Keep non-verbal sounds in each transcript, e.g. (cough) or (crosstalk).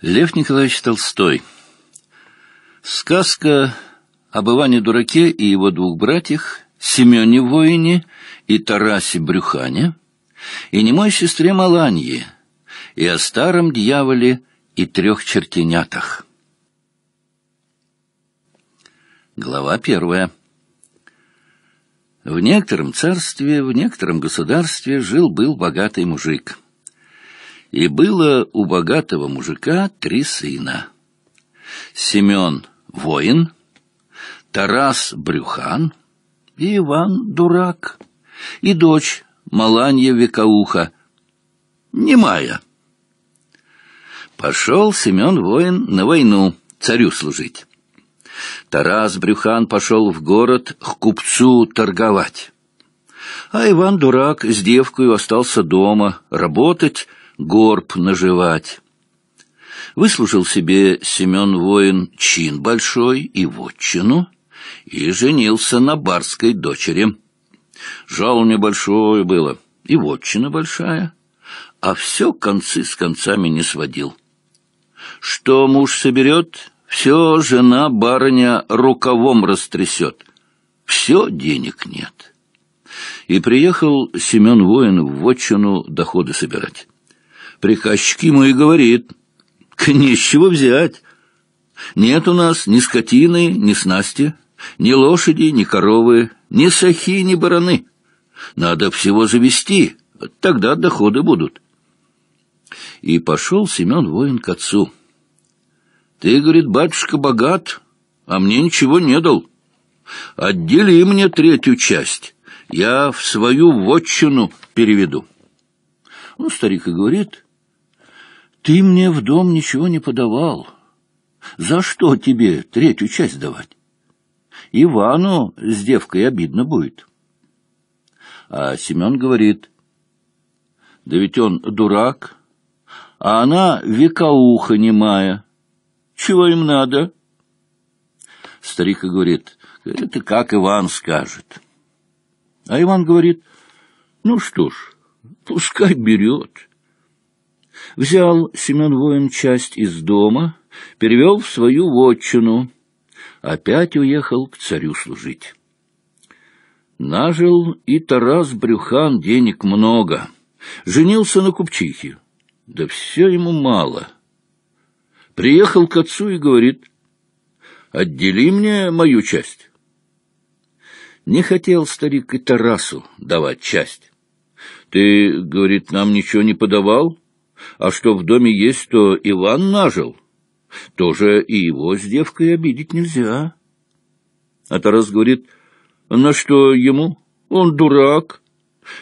Лев Николаевич Толстой. Сказка об Иване Дураке и его двух братьях, Семене Воине и Тарасе Брюхане, и немой сестре Маланье, и о старом дьяволе и трех чертенятах. Глава первая. В некотором царстве, в некотором государстве жил-был богатый мужик — и было у богатого мужика три сына. Семен — воин, Тарас — брюхан и Иван — дурак. И дочь — Маланья Векауха, немая. Пошел Семен воин на войну царю служить. Тарас Брюхан пошел в город к купцу торговать. А Иван-дурак с девкой остался дома работать, горб наживать. Выслужил себе Семен Воин чин большой и вотчину, и женился на барской дочери. Жал небольшое было, и вотчина большая, а все концы с концами не сводил. Что муж соберет, все жена барыня рукавом растрясет. Все денег нет. И приехал Семен Воин в вотчину доходы собирать. Приказчик ему и говорит, «Ни с взять. Нет у нас ни скотины, ни снасти, ни лошади, ни коровы, ни сахи, ни бараны. Надо всего завести, тогда доходы будут». И пошел Семен воин к отцу. «Ты, — говорит, — батюшка богат, а мне ничего не дал. Отдели мне третью часть, я в свою вотчину переведу». Ну, старик и говорит, ты мне в дом ничего не подавал. За что тебе третью часть давать? Ивану с девкой обидно будет. А Семен говорит, да ведь он дурак, а она векауха немая. Чего им надо? Старик говорит, это как Иван скажет. А Иван говорит, ну что ж, пускай берет. Взял Семен Воин часть из дома, перевел в свою вотчину. Опять уехал к царю служить. Нажил и Тарас Брюхан денег много. Женился на купчихе. Да все ему мало. Приехал к отцу и говорит, «Отдели мне мою часть». Не хотел старик и Тарасу давать часть. «Ты, — говорит, — нам ничего не подавал?» а что в доме есть, то Иван нажил. Тоже и его с девкой обидеть нельзя. А Тарас говорит, на что ему? Он дурак.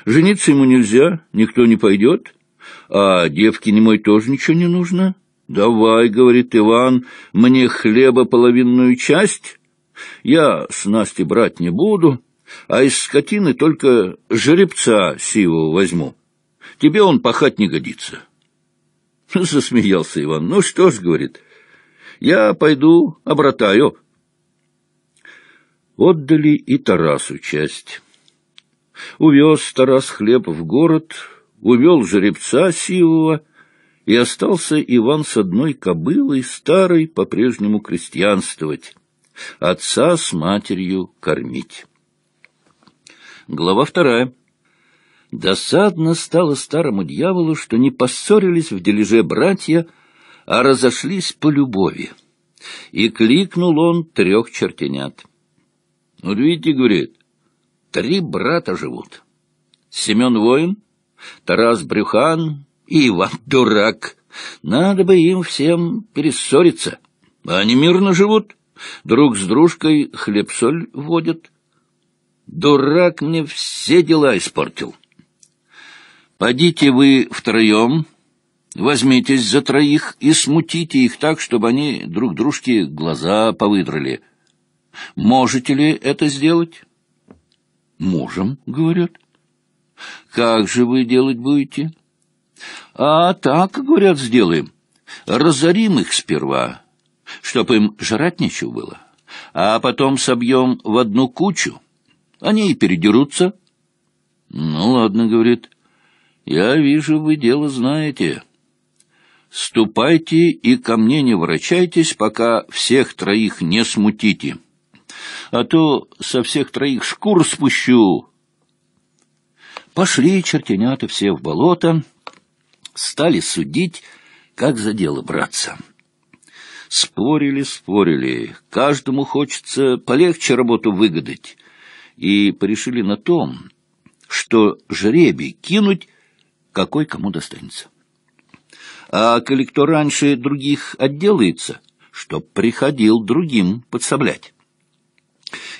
Жениться ему нельзя, никто не пойдет. А девке немой тоже ничего не нужно. Давай, говорит Иван, мне хлеба половинную часть. Я с Настей брать не буду, а из скотины только жеребца сивого возьму. Тебе он пахать не годится. (laughs) — засмеялся Иван. — Ну что ж, — говорит, — я пойду обратаю. Отдали и Тарасу часть. Увез Тарас хлеб в город, увел жеребца сивого, и остался Иван с одной кобылой, старой, по-прежнему крестьянствовать, отца с матерью кормить. Глава вторая. Досадно стало старому дьяволу, что не поссорились в дележе братья, а разошлись по любови. И кликнул он трех чертенят. Вот видите, говорит, три брата живут. Семен Воин, Тарас Брюхан и Иван Дурак. Надо бы им всем перессориться. Они мирно живут, друг с дружкой хлеб-соль водят. Дурак мне все дела испортил. Подите вы втроем, возьмитесь за троих и смутите их так, чтобы они друг дружке глаза повыдрали. Можете ли это сделать? Можем, говорят. Как же вы делать будете? А так, говорят, сделаем. Разорим их сперва, чтоб им жрать нечего было, а потом собьем в одну кучу. Они и передерутся. Ну, ладно, говорит, — я вижу, вы дело знаете. Ступайте и ко мне не вращайтесь, пока всех троих не смутите. А то со всех троих шкур спущу. Пошли чертенята все в болото, стали судить, как за дело браться. Спорили, спорили, каждому хочется полегче работу выгадать, и порешили на том, что жребий кинуть какой кому достанется. А коли кто раньше других отделается, чтоб приходил другим подсоблять.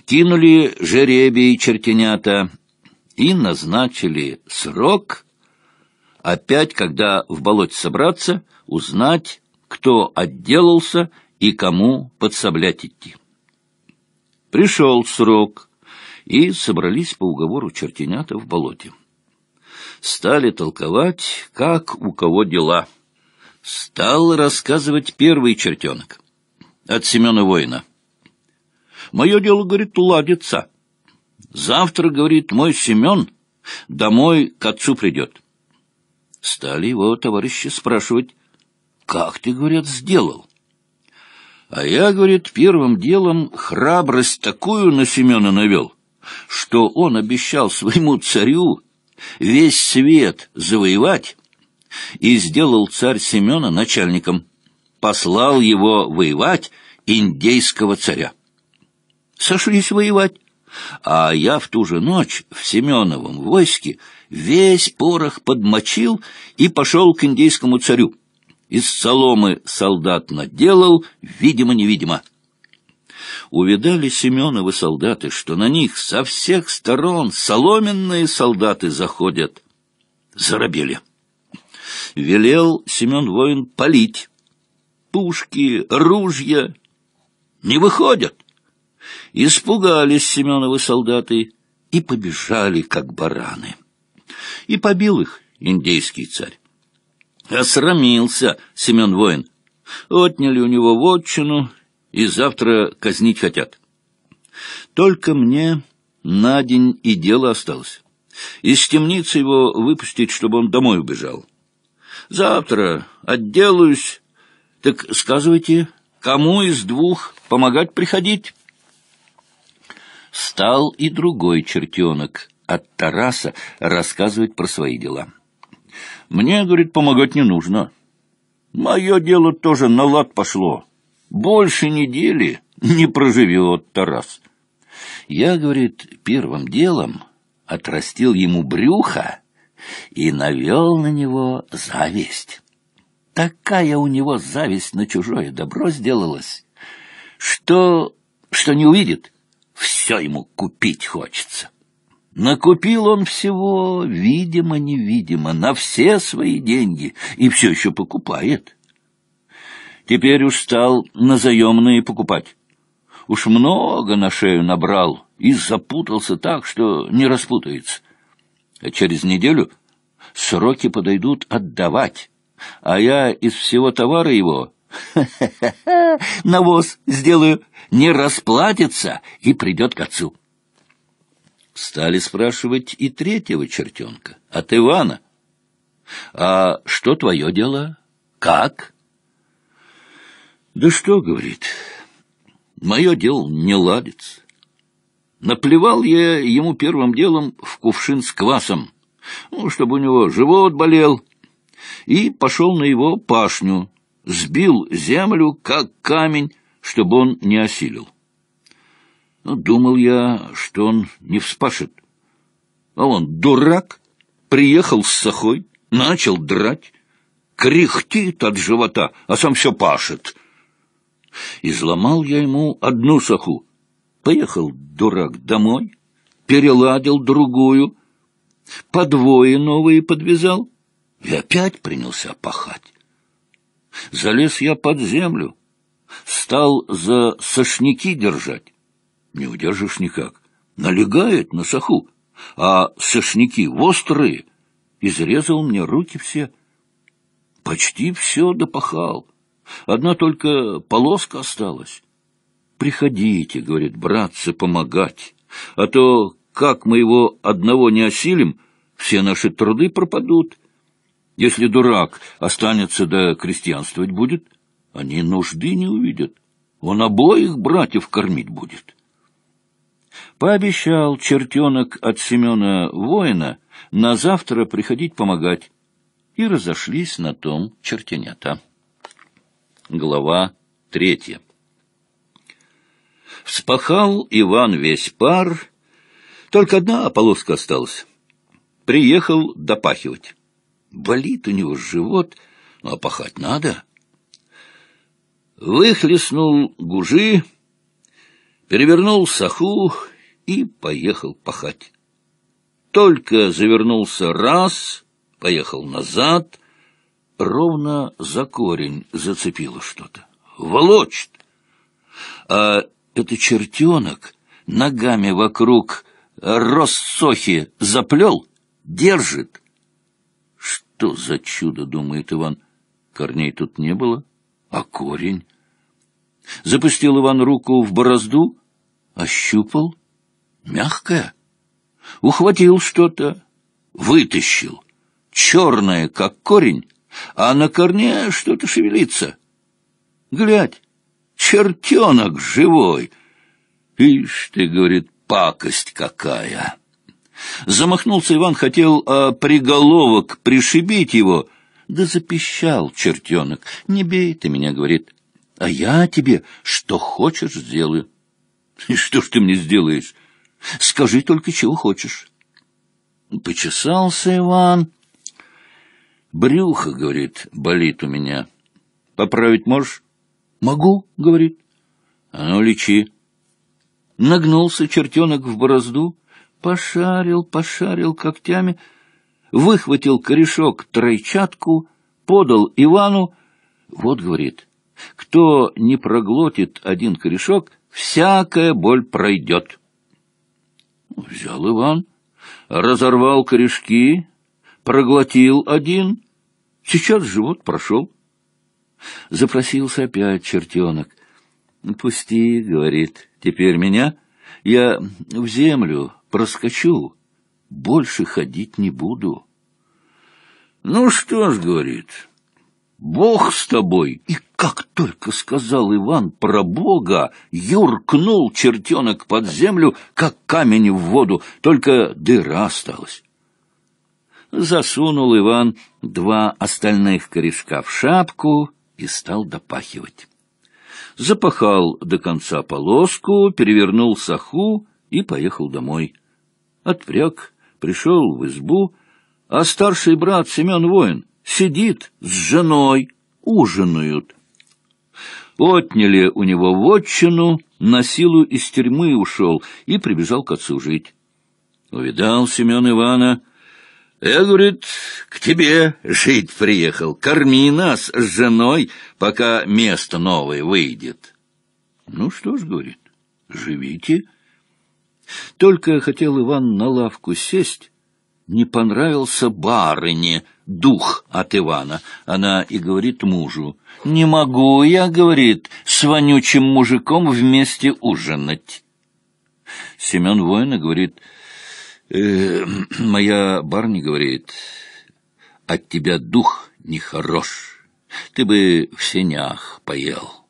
Кинули жеребий чертенята и назначили срок, опять, когда в болоте собраться, узнать, кто отделался и кому подсоблять идти. Пришел срок, и собрались по уговору чертенята в болоте стали толковать, как у кого дела. Стал рассказывать первый чертенок от Семена Воина. «Мое дело, — говорит, — ладится. Завтра, — говорит, — мой Семен домой к отцу придет». Стали его товарищи спрашивать, «Как ты, — говорят, — сделал?» А я, говорит, первым делом храбрость такую на Семена навел, что он обещал своему царю весь свет завоевать, и сделал царь Семена начальником, послал его воевать индейского царя. Сошлись воевать, а я в ту же ночь в Семеновом войске весь порох подмочил и пошел к индейскому царю. Из соломы солдат наделал, видимо-невидимо увидали Семеновы солдаты, что на них со всех сторон соломенные солдаты заходят. Заробели. Велел Семен воин палить. Пушки, ружья не выходят. Испугались Семеновы солдаты и побежали, как бараны. И побил их индейский царь. Осрамился Семен воин. Отняли у него вотчину и завтра казнить хотят. Только мне на день и дело осталось. Из темницы его выпустить, чтобы он домой убежал. Завтра отделаюсь. Так сказывайте, кому из двух помогать приходить? Стал и другой чертенок от Тараса рассказывать про свои дела. Мне, говорит, помогать не нужно. Мое дело тоже на лад пошло. Больше недели не проживет Тарас. Я, говорит, первым делом отрастил ему брюхо и навел на него зависть. Такая у него зависть на чужое добро сделалась, что, что не увидит, все ему купить хочется. Накупил он всего, видимо-невидимо, на все свои деньги, и все еще покупает. Теперь уж стал на заемные покупать. Уж много на шею набрал и запутался так, что не распутается. А через неделю сроки подойдут отдавать, а я из всего товара его (laughs) навоз сделаю, не расплатится и придет к отцу. Стали спрашивать и третьего чертенка, от Ивана. «А что твое дело? Как?» Да что, говорит, мое дело не ладится. Наплевал я ему первым делом в кувшин с квасом, ну, чтобы у него живот болел, и пошел на его пашню, сбил землю, как камень, чтобы он не осилил. Ну, думал я, что он не вспашет. А он дурак, приехал с сахой, начал драть, кряхтит от живота, а сам все пашет — Изломал я ему одну саху. Поехал, дурак, домой, переладил другую, подвое новые подвязал и опять принялся пахать. Залез я под землю, стал за сошники держать. Не удержишь никак. Налегает на саху, а сошники острые. Изрезал мне руки все. Почти все допахал. Одна только полоска осталась. «Приходите, — говорит, — братцы, помогать, а то, как мы его одного не осилим, все наши труды пропадут. Если дурак останется да крестьянствовать будет, они нужды не увидят. Он обоих братьев кормить будет». Пообещал чертенок от Семена воина на завтра приходить помогать, и разошлись на том чертенята. Глава третья. Вспахал Иван весь пар, только одна полоска осталась. Приехал допахивать. Болит у него живот, но ну, а пахать надо. Выхлестнул гужи, перевернул саху и поехал пахать. Только завернулся раз, поехал назад — ровно за корень зацепило что-то. Волочит! А это чертенок ногами вокруг россохи заплел, держит. Что за чудо, думает Иван. Корней тут не было, а корень. Запустил Иван руку в борозду, ощупал. Мягкое. Ухватил что-то, вытащил. Черное, как корень, а на корне что-то шевелится. Глядь, чертенок живой! Ишь ты, говорит, пакость какая! Замахнулся Иван, хотел а, приголовок пришибить его, да запищал чертенок. «Не бей ты меня», — говорит, — «а я тебе что хочешь сделаю». «И что ж ты мне сделаешь? Скажи только, чего хочешь». Почесался Иван Брюхо, говорит, болит у меня. Поправить можешь? Могу, говорит. А ну, лечи. Нагнулся чертенок в борозду, пошарил, пошарил когтями, выхватил корешок тройчатку, подал Ивану. Вот, говорит, кто не проглотит один корешок, всякая боль пройдет. Взял Иван, разорвал корешки, проглотил один — Сейчас живот прошел. Запросился опять чертенок. «Пусти, — говорит, — теперь меня. Я в землю проскочу, больше ходить не буду». «Ну что ж, — говорит, — Бог с тобой!» И как только сказал Иван про Бога, юркнул чертенок под землю, как камень в воду, только дыра осталась. Засунул Иван два остальных корешка в шапку и стал допахивать. Запахал до конца полоску, перевернул саху и поехал домой. Отпряг, пришел в избу, а старший брат Семен Воин сидит с женой, ужинают. Отняли у него вотчину, на силу из тюрьмы ушел и прибежал к отцу жить. Увидал Семен Ивана — я, э, говорит, к тебе жить приехал. Корми нас с женой, пока место новое выйдет. Ну что ж, говорит, живите. Только хотел Иван на лавку сесть, не понравился барыне дух от Ивана. Она и говорит мужу, «Не могу я, — говорит, — с вонючим мужиком вместе ужинать». Семен Воина говорит, — Э, (clears throat) моя барни говорит, от тебя дух нехорош, ты бы в сенях поел.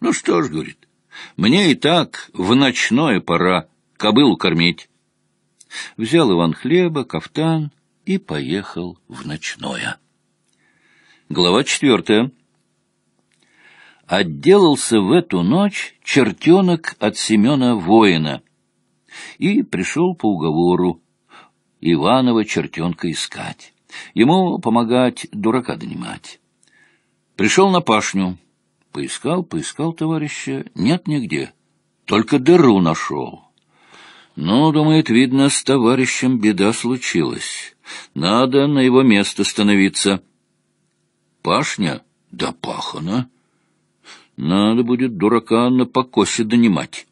Ну что ж, говорит, мне и так в ночное пора кобылу кормить. Взял Иван хлеба, кафтан и поехал в ночное. Глава четвертая. Отделался в эту ночь чертенок от Семена Воина — и пришел по уговору Иванова чертенка искать. Ему помогать дурака донимать. Пришел на пашню. Поискал, поискал товарища. Нет нигде. Только дыру нашел. Ну, думает, видно, с товарищем беда случилась. Надо на его место становиться. Пашня? Да пахана. Надо будет дурака на покосе донимать.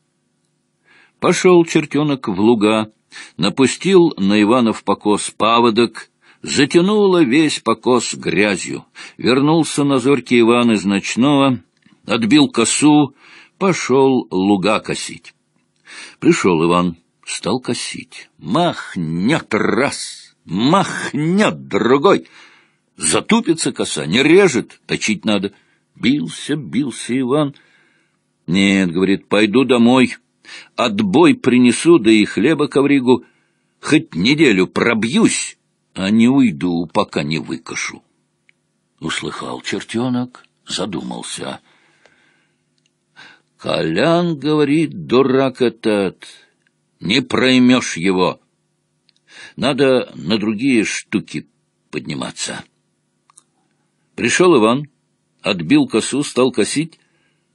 Пошел чертенок в луга, напустил на Иванов покос паводок, затянуло весь покос грязью. Вернулся на зоркий Иван из ночного, отбил косу, пошел луга косить. Пришел Иван, стал косить. Махнет раз, махнет другой. Затупится коса, не режет, точить надо. Бился, бился Иван. Нет, говорит, пойду домой. Отбой принесу, да и хлеба ковригу. Хоть неделю пробьюсь, а не уйду, пока не выкашу. Услыхал чертенок, задумался. Колян, говорит, дурак этот, не проймешь его. Надо на другие штуки подниматься. Пришел Иван, отбил косу, стал косить,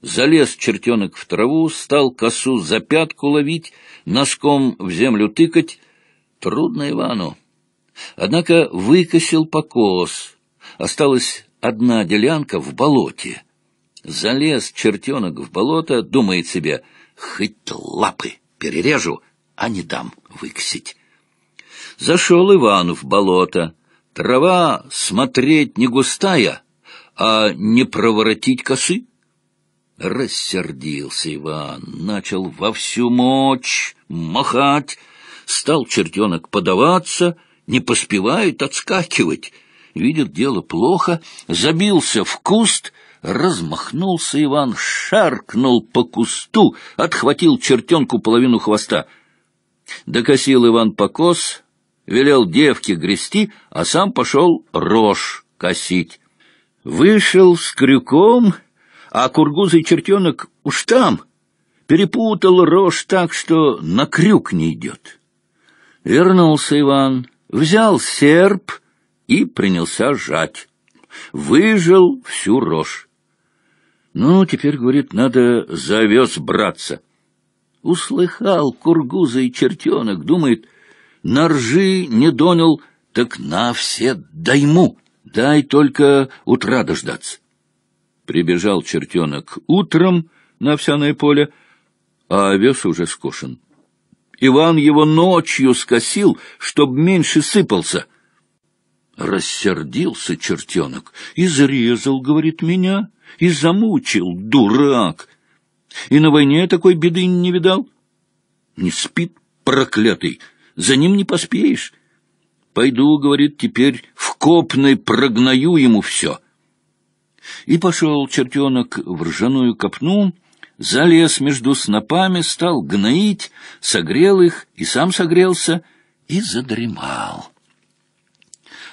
Залез чертенок в траву, стал косу за пятку ловить, носком в землю тыкать. Трудно Ивану. Однако выкосил покос. Осталась одна делянка в болоте. Залез чертенок в болото, думает себе, хоть лапы перережу, а не дам выкосить. Зашел Иван в болото. Трава смотреть не густая, а не проворотить косы. Рассердился Иван, начал во всю мочь махать, стал чертенок подаваться, не поспевает отскакивать. Видит, дело плохо, забился в куст, размахнулся Иван, шаркнул по кусту, отхватил чертенку половину хвоста. Докосил Иван покос, велел девке грести, а сам пошел рожь косить. Вышел с крюком а кургузый чертенок уж там перепутал рожь так, что на крюк не идет. Вернулся Иван, взял серп и принялся жать. Выжил всю рожь. Ну, теперь, говорит, надо за овес браться. Услыхал кургузый чертенок, думает, на ржи не донял, так на все дайму, дай только утра дождаться. Прибежал чертенок утром на овсяное поле, а овес уже скошен. Иван его ночью скосил, чтоб меньше сыпался. Рассердился чертенок. Изрезал, говорит, меня, и замучил, дурак. И на войне такой беды не видал. Не спит, проклятый, за ним не поспеешь. Пойду, говорит, теперь в копной прогною ему все. И пошел чертенок в ржаную копну, залез между снопами, стал гноить, согрел их и сам согрелся, и задремал.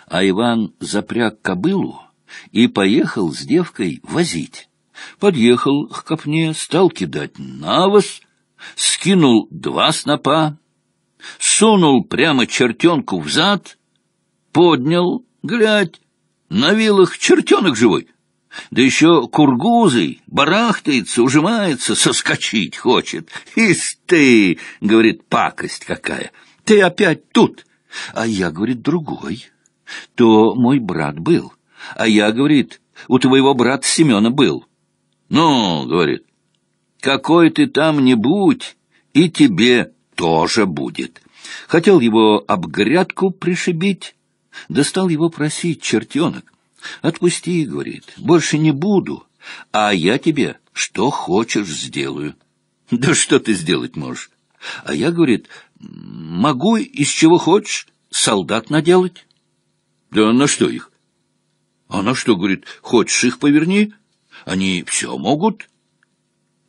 А Иван запряг кобылу и поехал с девкой возить. Подъехал к копне, стал кидать навоз, скинул два снопа, сунул прямо чертенку в зад, поднял, глядь, на вилах чертенок живой — да еще кургузый, барахтается, ужимается, соскочить хочет. Ишь ты, говорит, пакость какая, ты опять тут. А я, говорит, другой. То мой брат был. А я, говорит, у твоего брата Семена был. Ну, говорит, какой ты там не будь, и тебе тоже будет. Хотел его об грядку пришибить, да стал его просить чертенок. «Отпусти», — говорит, — «больше не буду, а я тебе что хочешь сделаю». «Да что ты сделать можешь?» А я, говорит, «могу из чего хочешь солдат наделать». «Да на что их?» А на что, — говорит, — хочешь их поверни? Они все могут?»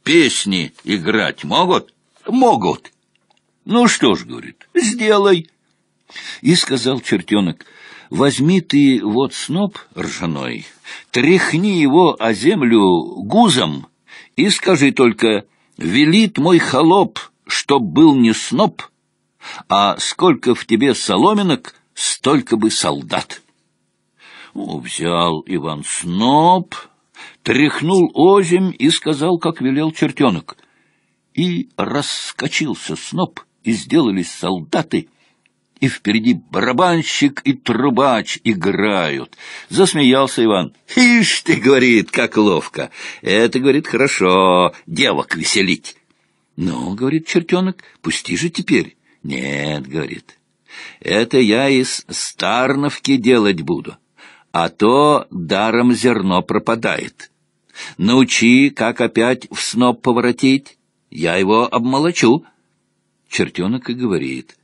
«Песни играть могут?» «Могут». «Ну что ж, — говорит, — сделай». И сказал чертенок — Возьми ты вот сноп ржаной, тряхни его о землю гузом и скажи только «Велит мой холоп, чтоб был не сноп, а сколько в тебе соломинок, столько бы солдат». Ну, взял Иван сноп, тряхнул озим и сказал, как велел чертенок. И раскочился сноп, и сделались солдаты, и впереди барабанщик и трубач играют. Засмеялся Иван. «Ишь ты, — говорит, — как ловко! Это, — говорит, — хорошо, девок веселить!» «Ну, — говорит чертенок, — пусти же теперь!» «Нет, — говорит, — это я из Старновки делать буду, а то даром зерно пропадает. Научи, как опять в сноп поворотить, я его обмолочу!» Чертенок и говорит —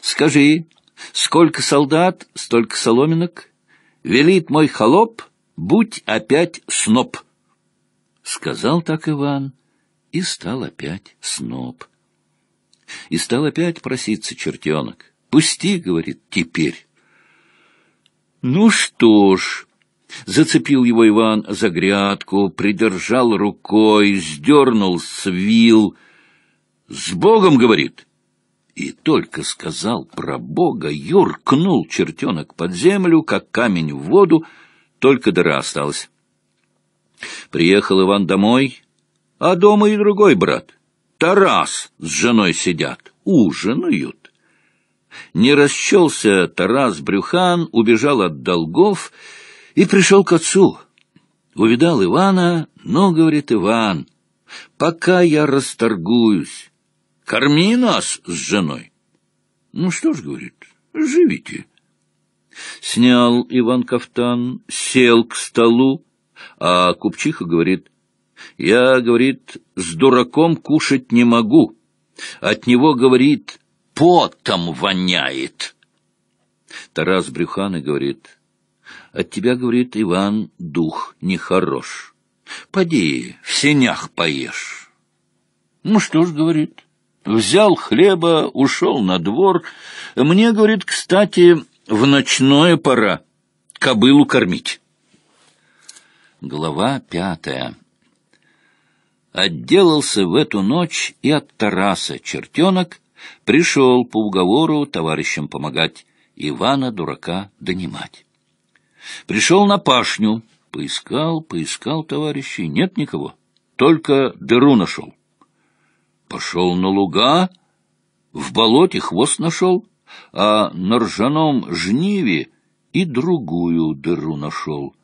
Скажи, сколько солдат, столько соломинок. Велит мой холоп, будь опять сноб. Сказал так Иван, и стал опять сноб. И стал опять проситься чертенок. «Пусти», — говорит, — «теперь». «Ну что ж», — зацепил его Иван за грядку, придержал рукой, сдернул свил. «С Богом», — говорит, — и только сказал про Бога, юркнул чертенок под землю, как камень в воду, только дыра осталась. Приехал Иван домой, а дома и другой брат. Тарас с женой сидят, ужинают. Не расчелся Тарас Брюхан, убежал от долгов и пришел к отцу. Увидал Ивана, но, говорит Иван, пока я расторгуюсь, корми нас с женой. Ну что ж, говорит, живите. Снял Иван кафтан, сел к столу, а купчиха говорит, я, говорит, с дураком кушать не могу. От него, говорит, потом воняет. Тарас Брюханы говорит, от тебя, говорит, Иван, дух нехорош. Поди в сенях поешь. Ну что ж, говорит, Взял хлеба, ушел на двор. Мне, говорит, кстати, в ночное пора кобылу кормить. Глава пятая. Отделался в эту ночь и от Тараса чертенок, пришел по уговору товарищам помогать, Ивана дурака донимать. Пришел на пашню, поискал, поискал товарищей, нет никого, только дыру нашел. Пошел на луга, в болоте хвост нашел, а на ржаном жниве и другую дыру нашел.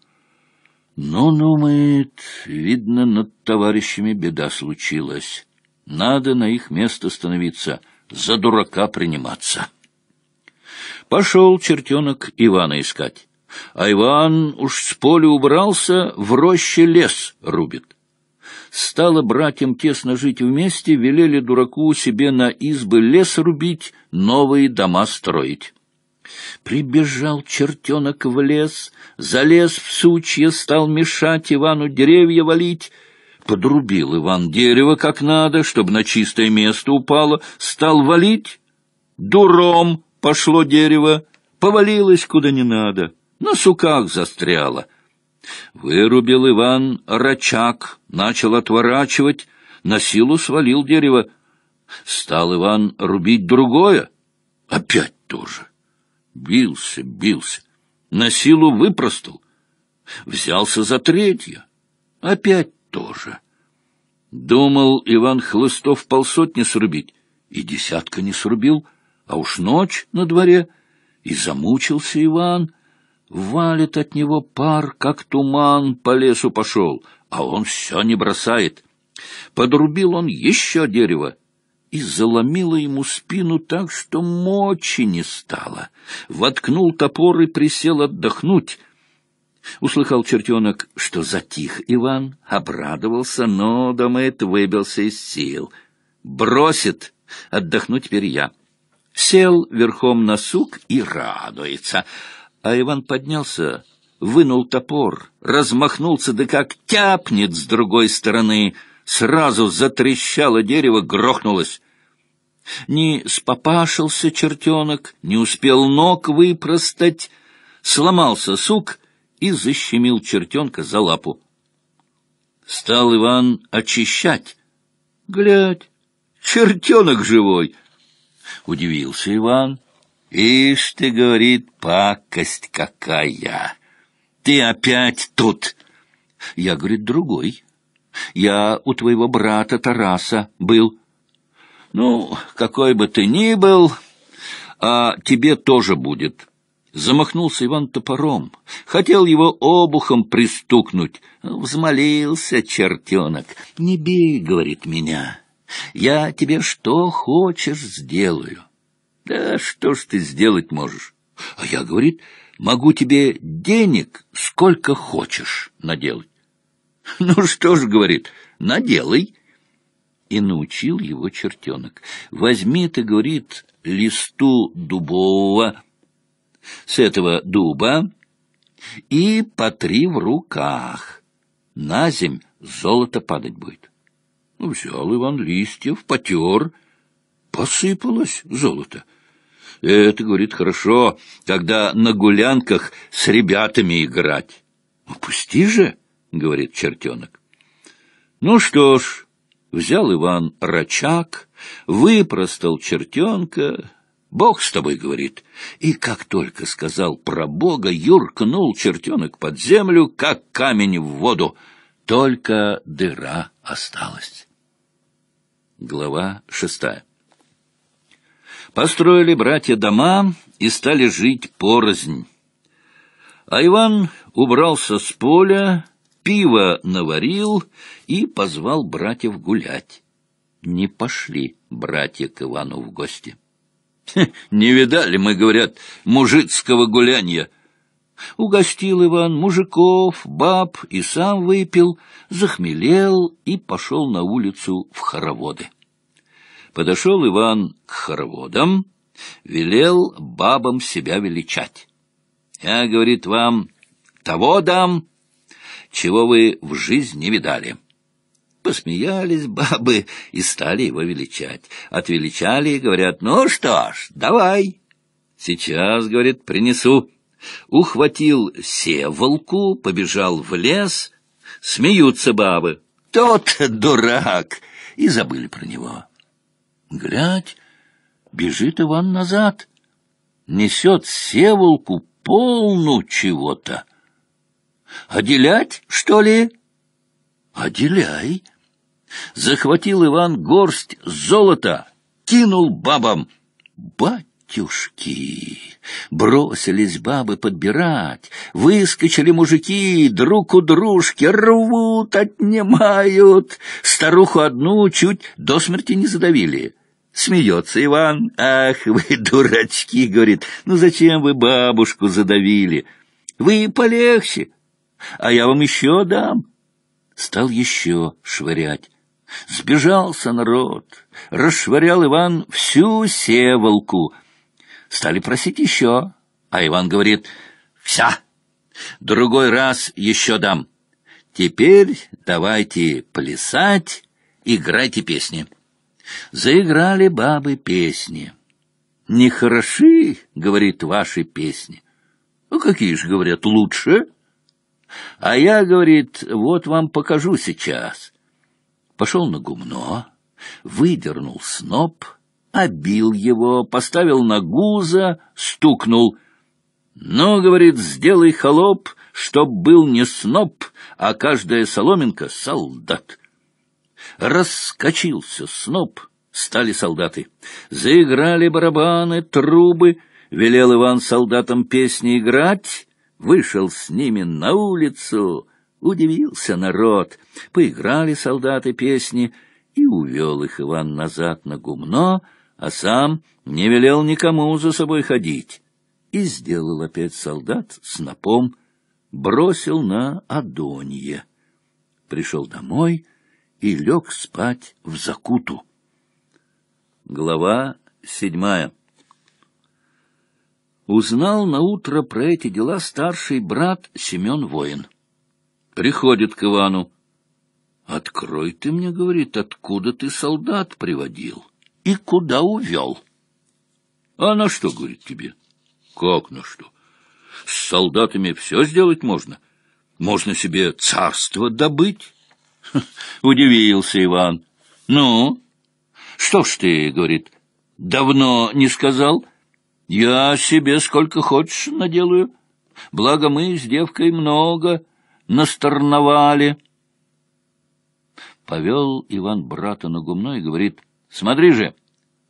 ну думает, видно, над товарищами беда случилась. Надо на их место становиться, за дурака приниматься. Пошел чертенок Ивана искать. А Иван уж с поля убрался, в роще лес рубит. Стало братьям тесно жить вместе, велели дураку себе на избы лес рубить, новые дома строить. Прибежал чертенок в лес, залез в сучье, стал мешать Ивану деревья валить. Подрубил Иван дерево как надо, чтобы на чистое место упало, стал валить. Дуром пошло дерево, повалилось куда не надо, на суках застряло. Вырубил Иван рачак, начал отворачивать, на силу свалил дерево. Стал Иван рубить другое, опять тоже. Бился, бился, на силу выпростал. Взялся за третье, опять тоже. Думал Иван Хлыстов полсотни срубить, и десятка не срубил, а уж ночь на дворе, и замучился Иван — валит от него пар, как туман по лесу пошел, а он все не бросает. Подрубил он еще дерево и заломило ему спину так, что мочи не стало. Воткнул топор и присел отдохнуть. Услыхал чертенок, что затих Иван, обрадовался, но, думает, выбился из сил. «Бросит! Отдохну теперь я!» Сел верхом на сук и радуется — а Иван поднялся, вынул топор, размахнулся, да как тяпнет с другой стороны. Сразу затрещало дерево, грохнулось. Не спопашился чертенок, не успел ног выпростать. Сломался сук и защемил чертенка за лапу. Стал Иван очищать. Глядь, чертенок живой! Удивился Иван. «Ишь ты, — говорит, — пакость какая! Ты опять тут!» Я, говорит, другой. Я у твоего брата Тараса был. Ну, какой бы ты ни был, а тебе тоже будет. Замахнулся Иван топором, хотел его обухом пристукнуть. Взмолился чертенок. «Не бей, — говорит меня, — я тебе что хочешь сделаю». Да что ж ты сделать можешь? А я, говорит, могу тебе денег сколько хочешь наделать. (laughs) Ну что ж, говорит, наделай. И научил его чертенок. Возьми, ты, говорит, листу дубового, с этого дуба и по три в руках. На земь золото падать будет. Ну, взял Иван листьев, потер, — Посыпалось золото. Это, говорит, хорошо, когда на гулянках с ребятами играть. Ну, пусти же, говорит чертенок. Ну что ж, взял Иван рачак, выпростал чертенка, Бог с тобой, — говорит. И как только сказал про Бога, юркнул чертенок под землю, как камень в воду. Только дыра осталась. Глава шестая Построили братья дома и стали жить порознь. А Иван убрался с поля, пиво наварил и позвал братьев гулять. Не пошли братья к Ивану в гости. — Не видали мы, — говорят, — мужицкого гулянья. Угостил Иван мужиков, баб и сам выпил, захмелел и пошел на улицу в хороводы. Подошел Иван к хороводам, велел бабам себя величать. «Я, — говорит вам, — того дам, чего вы в жизнь не видали». Посмеялись бабы и стали его величать. Отвеличали и говорят, «Ну что ж, давай». «Сейчас, — говорит, — принесу». Ухватил севолку, побежал в лес. Смеются бабы. «Тот дурак!» И забыли про него. Глядь, бежит Иван назад, несет севолку полну чего-то. «Оделять, что ли?» «Оделяй!» Захватил Иван горсть золота, кинул бабам. «Батюшки!» Бросились бабы подбирать, выскочили мужики, друг у дружки, рвут, отнимают. Старуху одну чуть до смерти не задавили. Смеется Иван. «Ах, вы (laughs) дурачки!» — говорит. «Ну зачем вы бабушку задавили? Вы полегче, а я вам еще дам». Стал еще швырять. Сбежался народ. Расшвырял Иван всю севолку. Стали просить еще, а Иван говорит, «Вся! Другой раз еще дам. Теперь давайте плясать, играйте песни». Заиграли бабы песни. «Не хороши, — говорит, — ваши песни. А какие же, — говорят, — лучше? А я, — говорит, — вот вам покажу сейчас. Пошел на гумно, выдернул сноп, обил его, поставил на гуза, стукнул. Но, «Ну, — говорит, — сделай холоп, чтоб был не сноп, а каждая соломинка — солдат. Раскочился сноп, стали солдаты. Заиграли барабаны, трубы, велел Иван солдатам песни играть, вышел с ними на улицу. Удивился народ. Поиграли солдаты песни, и увел их Иван назад на гумно, а сам не велел никому за собой ходить. И сделал опять солдат снопом, бросил на Адонье. Пришел домой — и лег спать в закуту. Глава седьмая Узнал на утро про эти дела старший брат Семен Воин. Приходит к Ивану. «Открой ты мне, — говорит, — откуда ты солдат приводил и куда увел?» «А на что, — говорит тебе, — как на что? С солдатами все сделать можно. Можно себе царство добыть, (laughs) — удивился Иван. — Ну? — Что ж ты, — говорит, — давно не сказал? Я себе сколько хочешь наделаю. Благо мы с девкой много насторновали. Повел Иван брата на гумно и говорит, — Смотри же,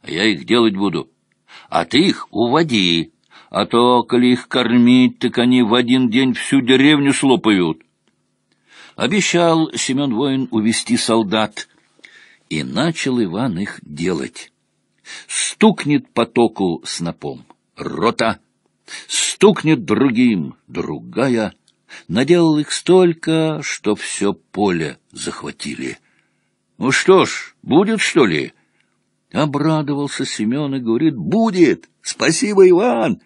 а я их делать буду, а ты их уводи, а то, коли их кормить, так они в один день всю деревню слопают. — Обещал Семен Воин увести солдат, и начал Иван их делать. Стукнет потоку снопом — рота, стукнет другим — другая. Наделал их столько, что все поле захватили. «Ну что ж, будет, что ли?» Обрадовался Семен и говорит, «Будет! Спасибо, Иван!»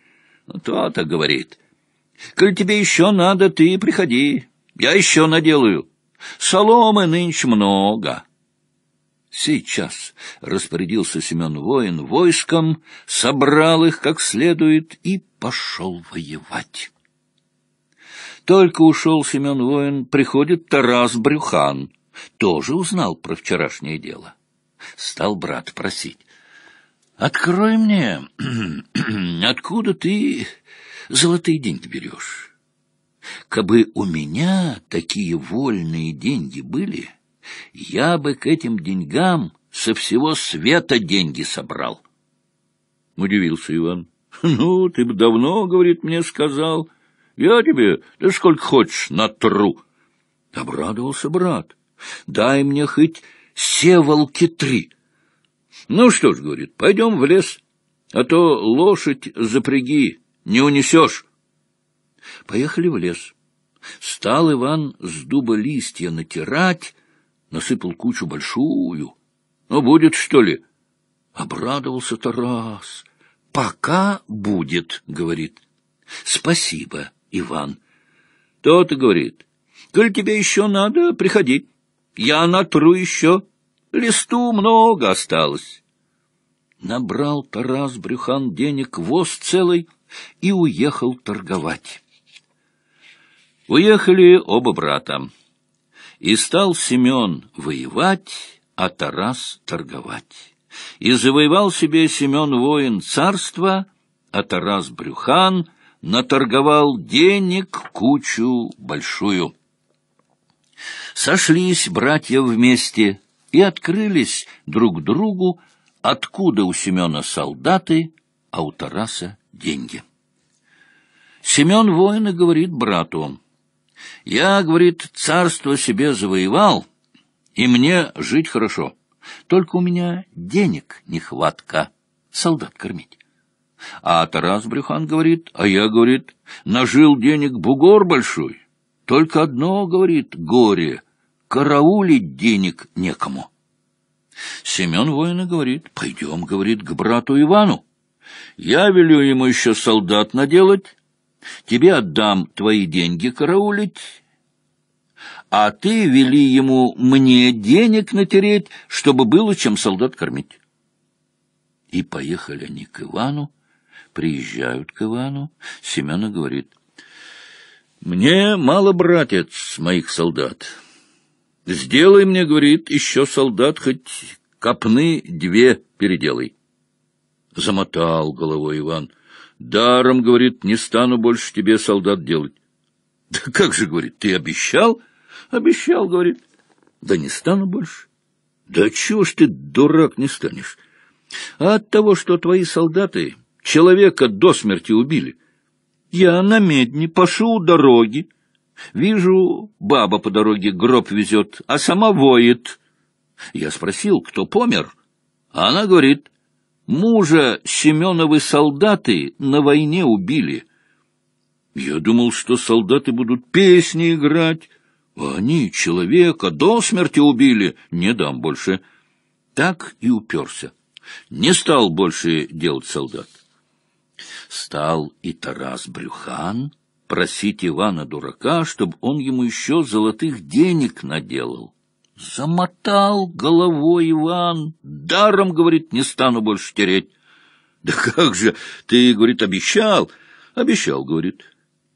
«Ну «То-то, — говорит, — коль тебе еще надо, ты приходи, я еще наделаю. Соломы нынче много. Сейчас распорядился Семен воин войском, собрал их как следует и пошел воевать. Только ушел Семен воин, приходит Тарас Брюхан. Тоже узнал про вчерашнее дело. Стал брат просить. — Открой мне, (clears throat) откуда ты золотые деньги берешь? Кабы у меня такие вольные деньги были, я бы к этим деньгам со всего света деньги собрал. Удивился Иван. (laughs) Ну, ты бы давно, говорит, мне сказал. Я тебе, ты сколько хочешь, натру. Обрадовался брат. Дай мне хоть севолки три. Ну что ж, говорит, пойдем в лес, а то лошадь запряги, не унесешь. Поехали в лес. Стал Иван с дуба листья натирать, насыпал кучу большую. Ну, будет, что ли? Обрадовался Тарас. Пока будет, говорит. Спасибо, Иван. Тот и говорит. Коль тебе еще надо, приходи. Я натру еще. Листу много осталось. Набрал Тарас Брюхан денег воз целый и уехал торговать. Уехали оба брата. И стал Семен воевать, а Тарас торговать. И завоевал себе Семен воин царства, а Тарас Брюхан наторговал денег кучу большую. Сошлись братья вместе и открылись друг другу, откуда у Семена солдаты, а у Тараса деньги. Семен воин и говорит брату — я, говорит, царство себе завоевал, и мне жить хорошо. Только у меня денег нехватка солдат кормить. А Тарас Брюхан говорит, а я, говорит, нажил денег бугор большой. Только одно, говорит, горе, караулить денег некому. Семен воина говорит, пойдем, говорит, к брату Ивану. Я велю ему еще солдат наделать, Тебе отдам твои деньги караулить, а ты вели ему мне денег натереть, чтобы было чем солдат кормить. И поехали они к Ивану, приезжают к Ивану. Семена говорит, «Мне мало, братец, моих солдат. Сделай мне, — говорит, — еще солдат хоть копны две переделай». Замотал головой Иван — Даром, говорит, не стану больше тебе солдат делать. (laughs) Да как же, говорит, ты обещал? Обещал, говорит. Да не стану больше. Да чего ж ты, дурак, не станешь? А от того, что твои солдаты человека до смерти убили. Я на медне пашу дороги. Вижу, баба по дороге гроб везет, а сама воет. Я спросил, кто помер. А она говорит, Мужа Семеновы солдаты на войне убили. Я думал, что солдаты будут песни играть, а они человека до смерти убили, не дам больше. Так и уперся. Не стал больше делать солдат. Стал и Тарас Брюхан просить Ивана-дурака, чтобы он ему еще золотых денег наделал. Замотал головой Иван. Даром, говорит, не стану больше тереть. Да как же, ты, говорит, обещал. Обещал, говорит.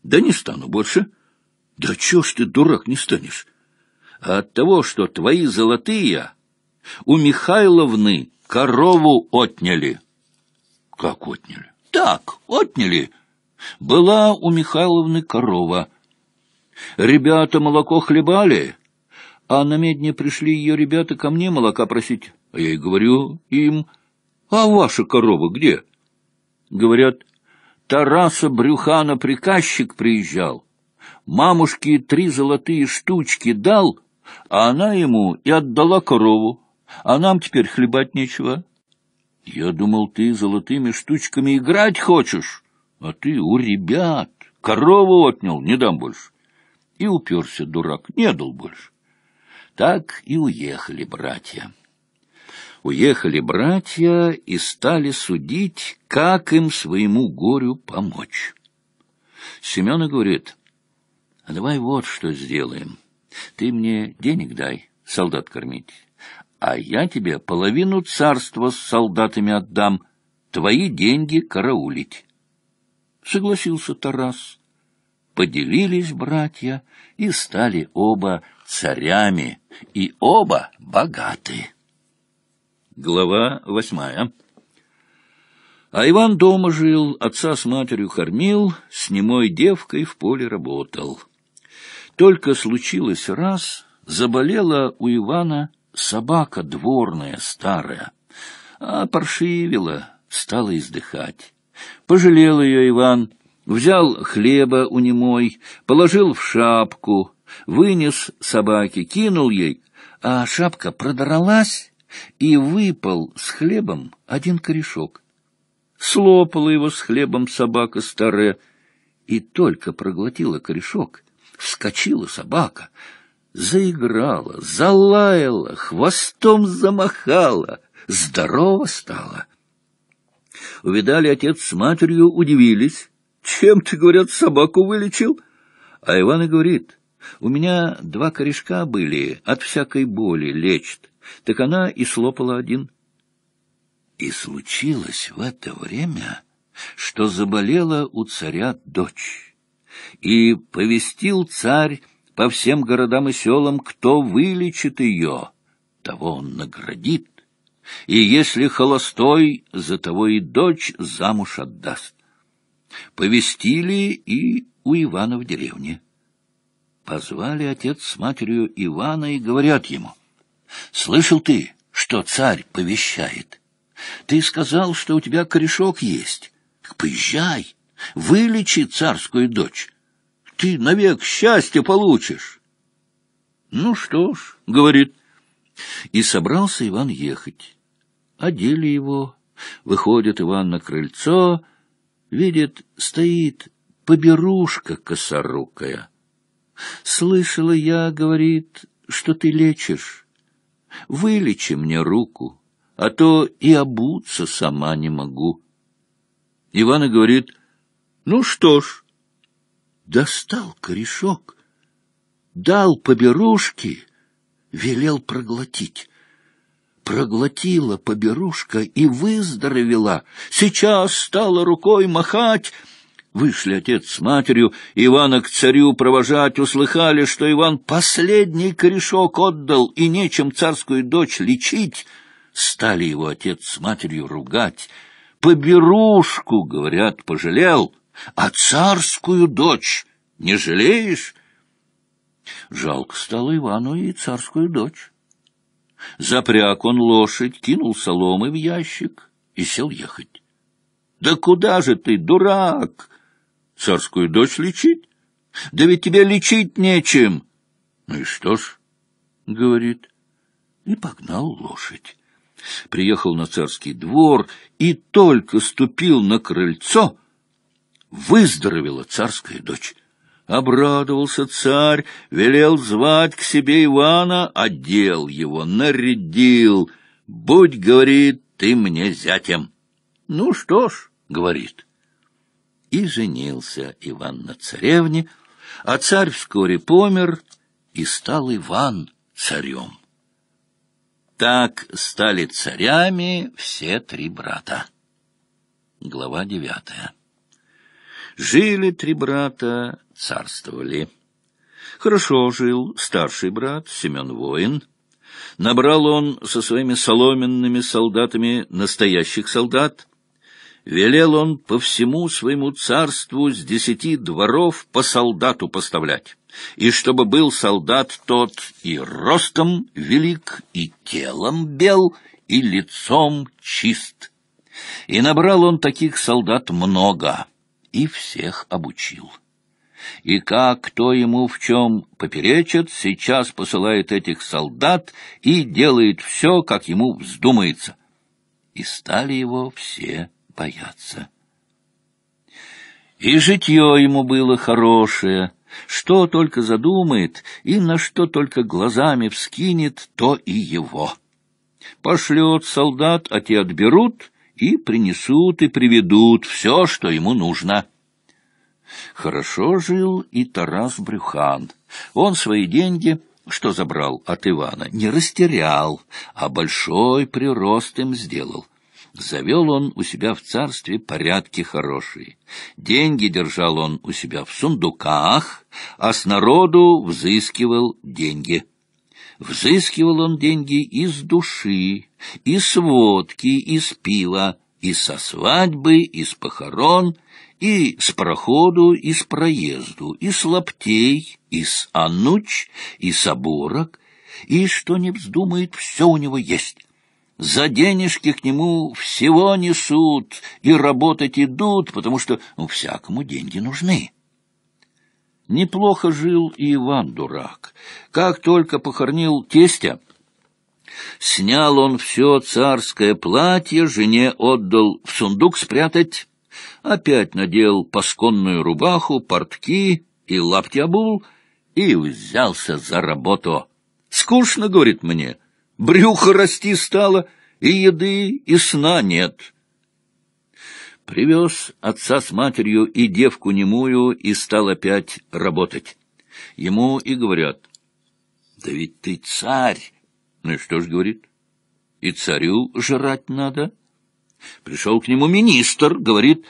Да не стану больше. Да чего ж ты, дурак, не станешь? А от того, что твои золотые у Михайловны корову отняли. Как отняли? Так, отняли. Была у Михайловны корова. Ребята молоко хлебали, а на медне пришли ее ребята ко мне молока просить. А я и говорю им, а ваша корова где? Говорят, Тараса Брюхана приказчик приезжал. Мамушке три золотые штучки дал, а она ему и отдала корову, а нам теперь хлебать нечего. Я думал, ты золотыми штучками играть хочешь, а ты у ребят корову отнял, не дам больше. И уперся, дурак, не дал больше. Так и уехали братья. Уехали братья и стали судить, как им своему горю помочь. Семена говорит, а давай вот что сделаем. Ты мне денег дай, солдат кормить, а я тебе половину царства с солдатами отдам, твои деньги караулить. Согласился Тарас. Поделились братья и стали оба царями, и оба богаты. Глава восьмая А Иван дома жил, отца с матерью кормил, с немой девкой в поле работал. Только случилось раз, заболела у Ивана собака дворная старая, а паршивила, стала издыхать. Пожалел ее Иван, взял хлеба у немой, положил в шапку — вынес собаке, кинул ей, а шапка продралась и выпал с хлебом один корешок. Слопала его с хлебом собака старая и только проглотила корешок. Вскочила собака, заиграла, залаяла, хвостом замахала, здорово стала. Увидали отец с матерью, удивились. «Чем ты, говорят, собаку вылечил?» А Иван и говорит, у меня два корешка были, от всякой боли лечит. Так она и слопала один. И случилось в это время, что заболела у царя дочь. И повестил царь по всем городам и селам, кто вылечит ее, того он наградит. И если холостой, за того и дочь замуж отдаст. Повестили и у Ивана в деревне. Позвали отец с матерью Ивана и говорят ему. «Слышал ты, что царь повещает? Ты сказал, что у тебя корешок есть. Поезжай, вылечи царскую дочь. Ты навек счастье получишь». «Ну что ж», — говорит, и собрался Иван ехать. Одели его. Выходит Иван на крыльцо, видит, стоит поберушка косорукая. Слышала я, говорит, что ты лечишь. Вылечи мне руку, а то и обуться сама не могу. Ивана говорит, ну что ж, достал корешок, дал поберушки, велел проглотить. Проглотила поберушка и выздоровела, сейчас стала рукой махать, Вышли отец с матерью Ивана к царю провожать, услыхали, что Иван последний корешок отдал и нечем царскую дочь лечить. Стали его отец с матерью ругать. «Поберушку, — говорят, — пожалел, а царскую дочь не жалеешь?» Жалко стало Ивану и царскую дочь. Запряг он лошадь, кинул соломы в ящик и сел ехать. «Да куда же ты, дурак?» царскую дочь лечить? Да ведь тебя лечить нечем. Ну и что ж, говорит, и погнал лошадь. Приехал на царский двор и только ступил на крыльцо, выздоровела царская дочь. Обрадовался царь, велел звать к себе Ивана, одел его, нарядил. «Будь, — говорит, — ты мне зятем». «Ну что ж, — говорит, — и женился Иван на царевне, а царь вскоре помер и стал Иван царем. Так стали царями все три брата. Глава девятая. Жили три брата, царствовали. Хорошо жил старший брат Семен Воин. Набрал он со своими соломенными солдатами настоящих солдат — велел он по всему своему царству с десяти дворов по солдату поставлять, и чтобы был солдат тот и ростом велик, и телом бел, и лицом чист. И набрал он таких солдат много, и всех обучил. И как кто ему в чем поперечит, сейчас посылает этих солдат и делает все, как ему вздумается. И стали его все бояться. И житье ему было хорошее, что только задумает и на что только глазами вскинет, то и его. Пошлет солдат, а те отберут и принесут и приведут все, что ему нужно. Хорошо жил и Тарас Брюхан. Он свои деньги что забрал от Ивана, не растерял, а большой прирост им сделал. Завел он у себя в царстве порядки хорошие. Деньги держал он у себя в сундуках, а с народу взыскивал деньги. Взыскивал он деньги из души, из водки, из пива, и со свадьбы, из похорон, и с проходу, и с проезду, и с лаптей, и с ануч, и с оборок, и что не вздумает, все у него есть. За денежки к нему всего несут и работать идут, потому что ну, всякому деньги нужны. Неплохо жил и Иван Дурак. Как только похоронил тестя, снял он все царское платье, жене отдал в сундук спрятать, опять надел пасконную рубаху, портки и лапти обул и взялся за работу. «Скучно, — говорит мне, — брюхо расти стало, и еды, и сна нет. Привез отца с матерью и девку немую и стал опять работать. Ему и говорят, «Да ведь ты царь!» Ну и что ж, говорит, «И царю жрать надо». Пришел к нему министр, говорит,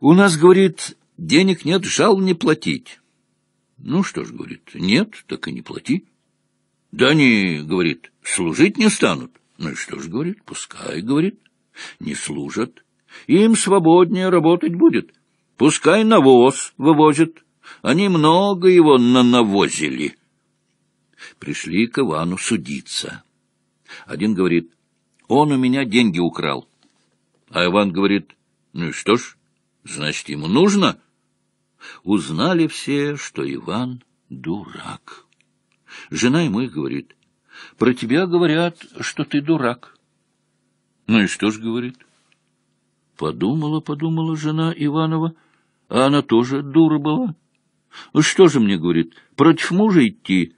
«У нас, говорит, денег нет, жал не платить». Ну что ж, говорит, «Нет, так и не плати». Да не говорит, служить не станут. Ну и что ж, говорит, пускай, говорит, не служат. Им свободнее работать будет. Пускай навоз вывозят. Они много его нанавозили. Пришли к Ивану судиться. Один говорит, он у меня деньги украл. А Иван говорит, ну и что ж, значит, ему нужно. Узнали все, что Иван дурак. Жена ему и говорит. «Про тебя говорят, что ты дурак». «Ну и что ж говорит?» Подумала, подумала жена Иванова, а она тоже дура была. «Что же мне, — говорит, — против мужа идти?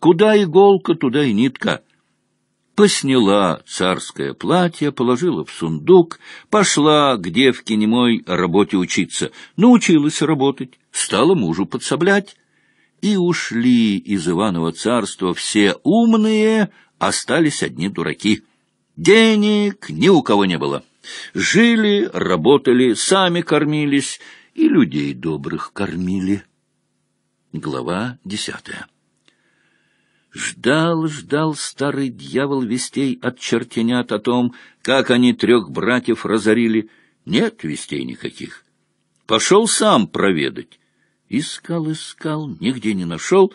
Куда иголка, туда и нитка» посняла царское платье, положила в сундук, пошла к девке немой работе учиться. Научилась работать, стала мужу подсоблять и ушли из Иванова царства все умные, остались одни дураки. Денег ни у кого не было. Жили, работали, сами кормились и людей добрых кормили. Глава десятая. Ждал, ждал старый дьявол вестей от чертенят о том, как они трех братьев разорили. Нет вестей никаких. Пошел сам проведать. Искал, искал, нигде не нашел,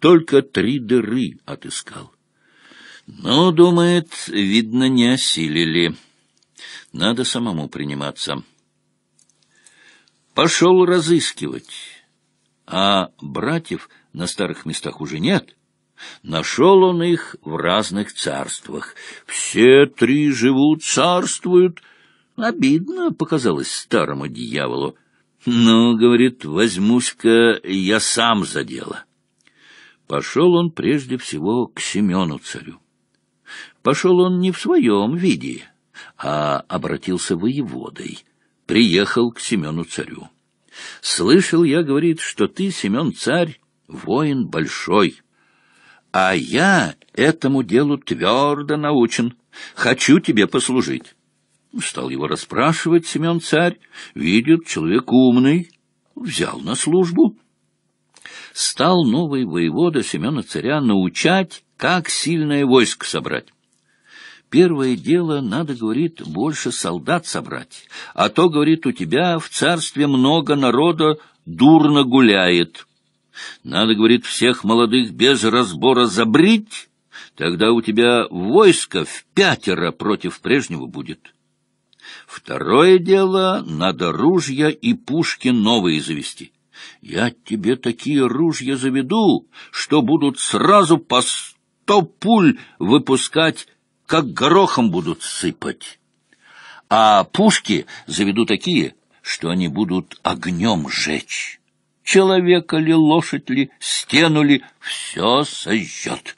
только три дыры отыскал. Но думает, видно, не осилили. Надо самому приниматься. Пошел разыскивать. А братьев на старых местах уже нет. Нашел он их в разных царствах. Все три живут, царствуют. Обидно показалось старому дьяволу. «Ну, — говорит, — возьмусь-ка я сам за дело». Пошел он прежде всего к Семену царю. Пошел он не в своем виде, а обратился воеводой. Приехал к Семену царю. «Слышал я, — говорит, — что ты, Семен царь, воин большой. А я этому делу твердо научен. Хочу тебе послужить». Стал его расспрашивать Семен Царь. Видит, человек умный. Взял на службу. Стал новый воевода Семена Царя научать, как сильное войско собрать. Первое дело, надо, говорит, больше солдат собрать, а то, говорит, у тебя в царстве много народа дурно гуляет. Надо, говорит, всех молодых без разбора забрить, тогда у тебя войско в пятеро против прежнего будет». Второе дело — надо ружья и пушки новые завести. Я тебе такие ружья заведу, что будут сразу по сто пуль выпускать, как горохом будут сыпать. А пушки заведу такие, что они будут огнем жечь. Человека ли, лошадь ли, стену ли — все сожжет».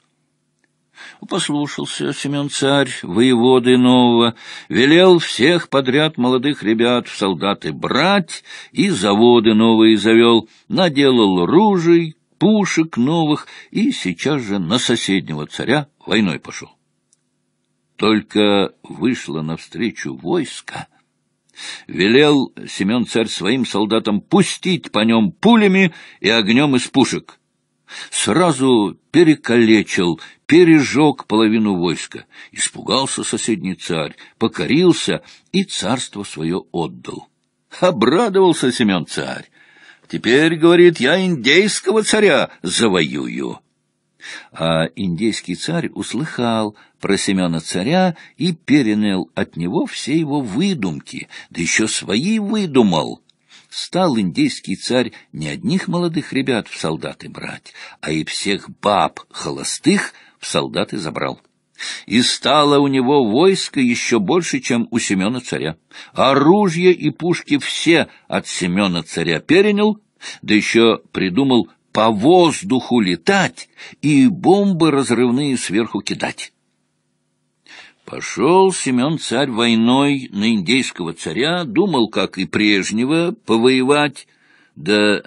Послушался Семен Царь, воеводы нового, велел всех подряд молодых ребят в солдаты брать и заводы новые завел, наделал ружей, пушек новых и сейчас же на соседнего царя войной пошел. Только вышло навстречу войско. Велел Семен Царь своим солдатам пустить по нем пулями и огнем из пушек. Сразу перекалечил пережег половину войска. Испугался соседний царь, покорился и царство свое отдал. Обрадовался Семен царь. Теперь, говорит, я индейского царя завоюю. А индейский царь услыхал про Семена царя и перенял от него все его выдумки, да еще свои выдумал. Стал индейский царь не одних молодых ребят в солдаты брать, а и всех баб холостых — солдат и забрал. И стало у него войско еще больше, чем у Семена Царя. Оружие и пушки все от Семена Царя перенял, да еще придумал по воздуху летать и бомбы разрывные сверху кидать. Пошел Семен Царь войной на индейского царя, думал, как и прежнего, повоевать, да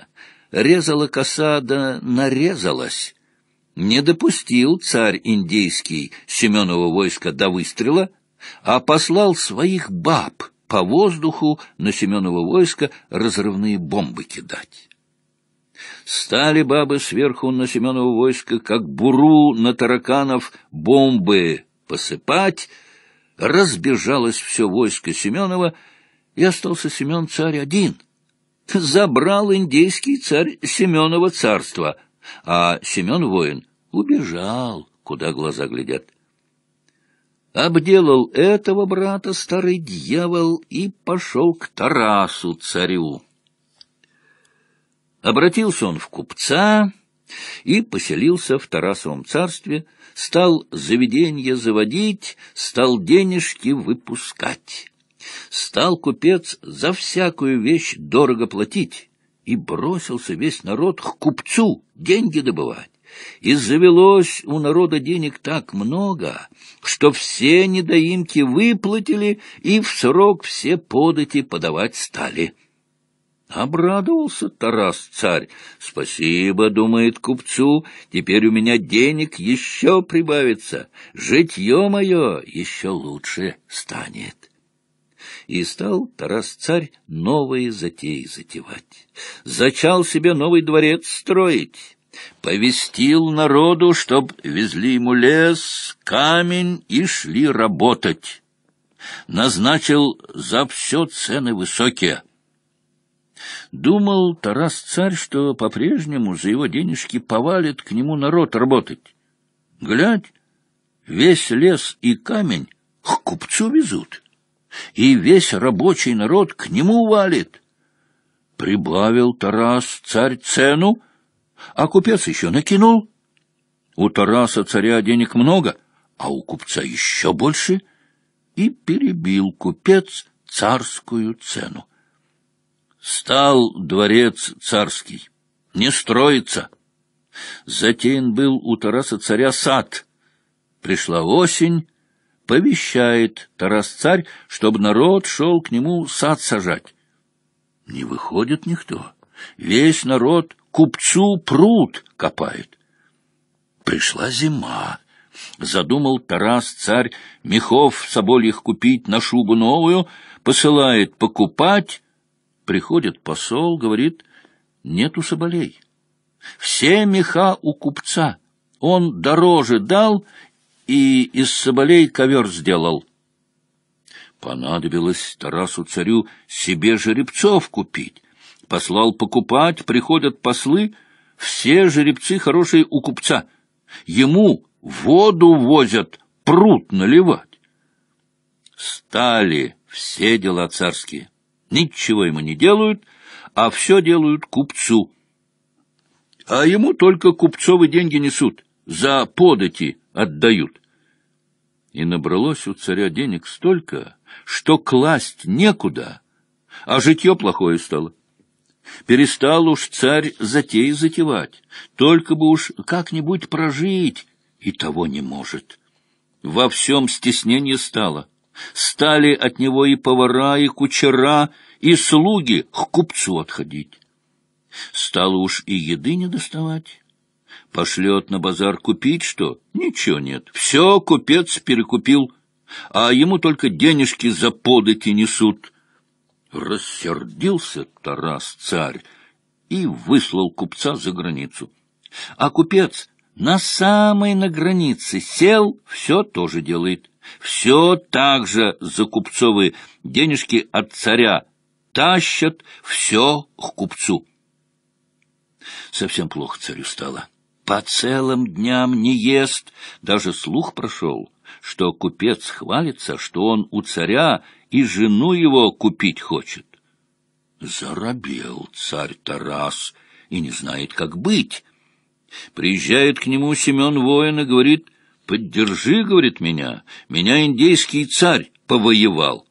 резала коса, да нарезалась не допустил царь индейский Семенова войска до выстрела, а послал своих баб по воздуху на Семенова войска разрывные бомбы кидать. Стали бабы сверху на Семенова войска, как буру на тараканов, бомбы посыпать. Разбежалось все войско Семенова, и остался Семен царь один. Забрал индейский царь Семенова царство — а Семен Воин убежал, куда глаза глядят. Обделал этого брата старый дьявол и пошел к Тарасу царю. Обратился он в купца и поселился в Тарасовом царстве, стал заведенье заводить, стал денежки выпускать. Стал купец за всякую вещь дорого платить и бросился весь народ к купцу деньги добывать. И завелось у народа денег так много, что все недоимки выплатили и в срок все подати подавать стали. Обрадовался Тарас царь. Спасибо, думает купцу, теперь у меня денег еще прибавится, житье мое еще лучше станет и стал Тарас-царь новые затеи затевать. Зачал себе новый дворец строить, повестил народу, чтоб везли ему лес, камень и шли работать. Назначил за все цены высокие. Думал Тарас-царь, что по-прежнему за его денежки повалит к нему народ работать. Глядь, весь лес и камень к купцу везут и весь рабочий народ к нему валит. Прибавил Тарас царь цену, а купец еще накинул. У Тараса царя денег много, а у купца еще больше, и перебил купец царскую цену. Стал дворец царский, не строится. Затеян был у Тараса царя сад. Пришла осень, повещает Тарас-царь, чтобы народ шел к нему сад сажать. Не выходит никто. Весь народ купцу пруд копает. Пришла зима. Задумал Тарас-царь мехов собольих купить на шубу новую, посылает покупать. Приходит посол, говорит, нету соболей. Все меха у купца. Он дороже дал и из соболей ковер сделал. Понадобилось Тарасу-царю себе жеребцов купить. Послал покупать, приходят послы, все жеребцы хорошие у купца. Ему воду возят, пруд наливать. Стали все дела царские. Ничего ему не делают, а все делают купцу. А ему только купцовы деньги несут за подати отдают. И набралось у царя денег столько, что класть некуда, а житье плохое стало. Перестал уж царь затеи затевать, только бы уж как-нибудь прожить, и того не может. Во всем стеснение стало. Стали от него и повара, и кучера, и слуги к купцу отходить. Стало уж и еды не доставать, Пошлет на базар купить что? Ничего нет. Все купец перекупил, а ему только денежки за подати несут. Рассердился Тарас царь и выслал купца за границу. А купец на самой на границе сел, все тоже делает. Все так же за купцовые денежки от царя тащат, все к купцу. Совсем плохо царю стало по целым дням не ест. Даже слух прошел, что купец хвалится, что он у царя и жену его купить хочет. Заробел царь Тарас и не знает, как быть. Приезжает к нему Семен воин и говорит, «Поддержи, — говорит, — меня, меня индейский царь повоевал».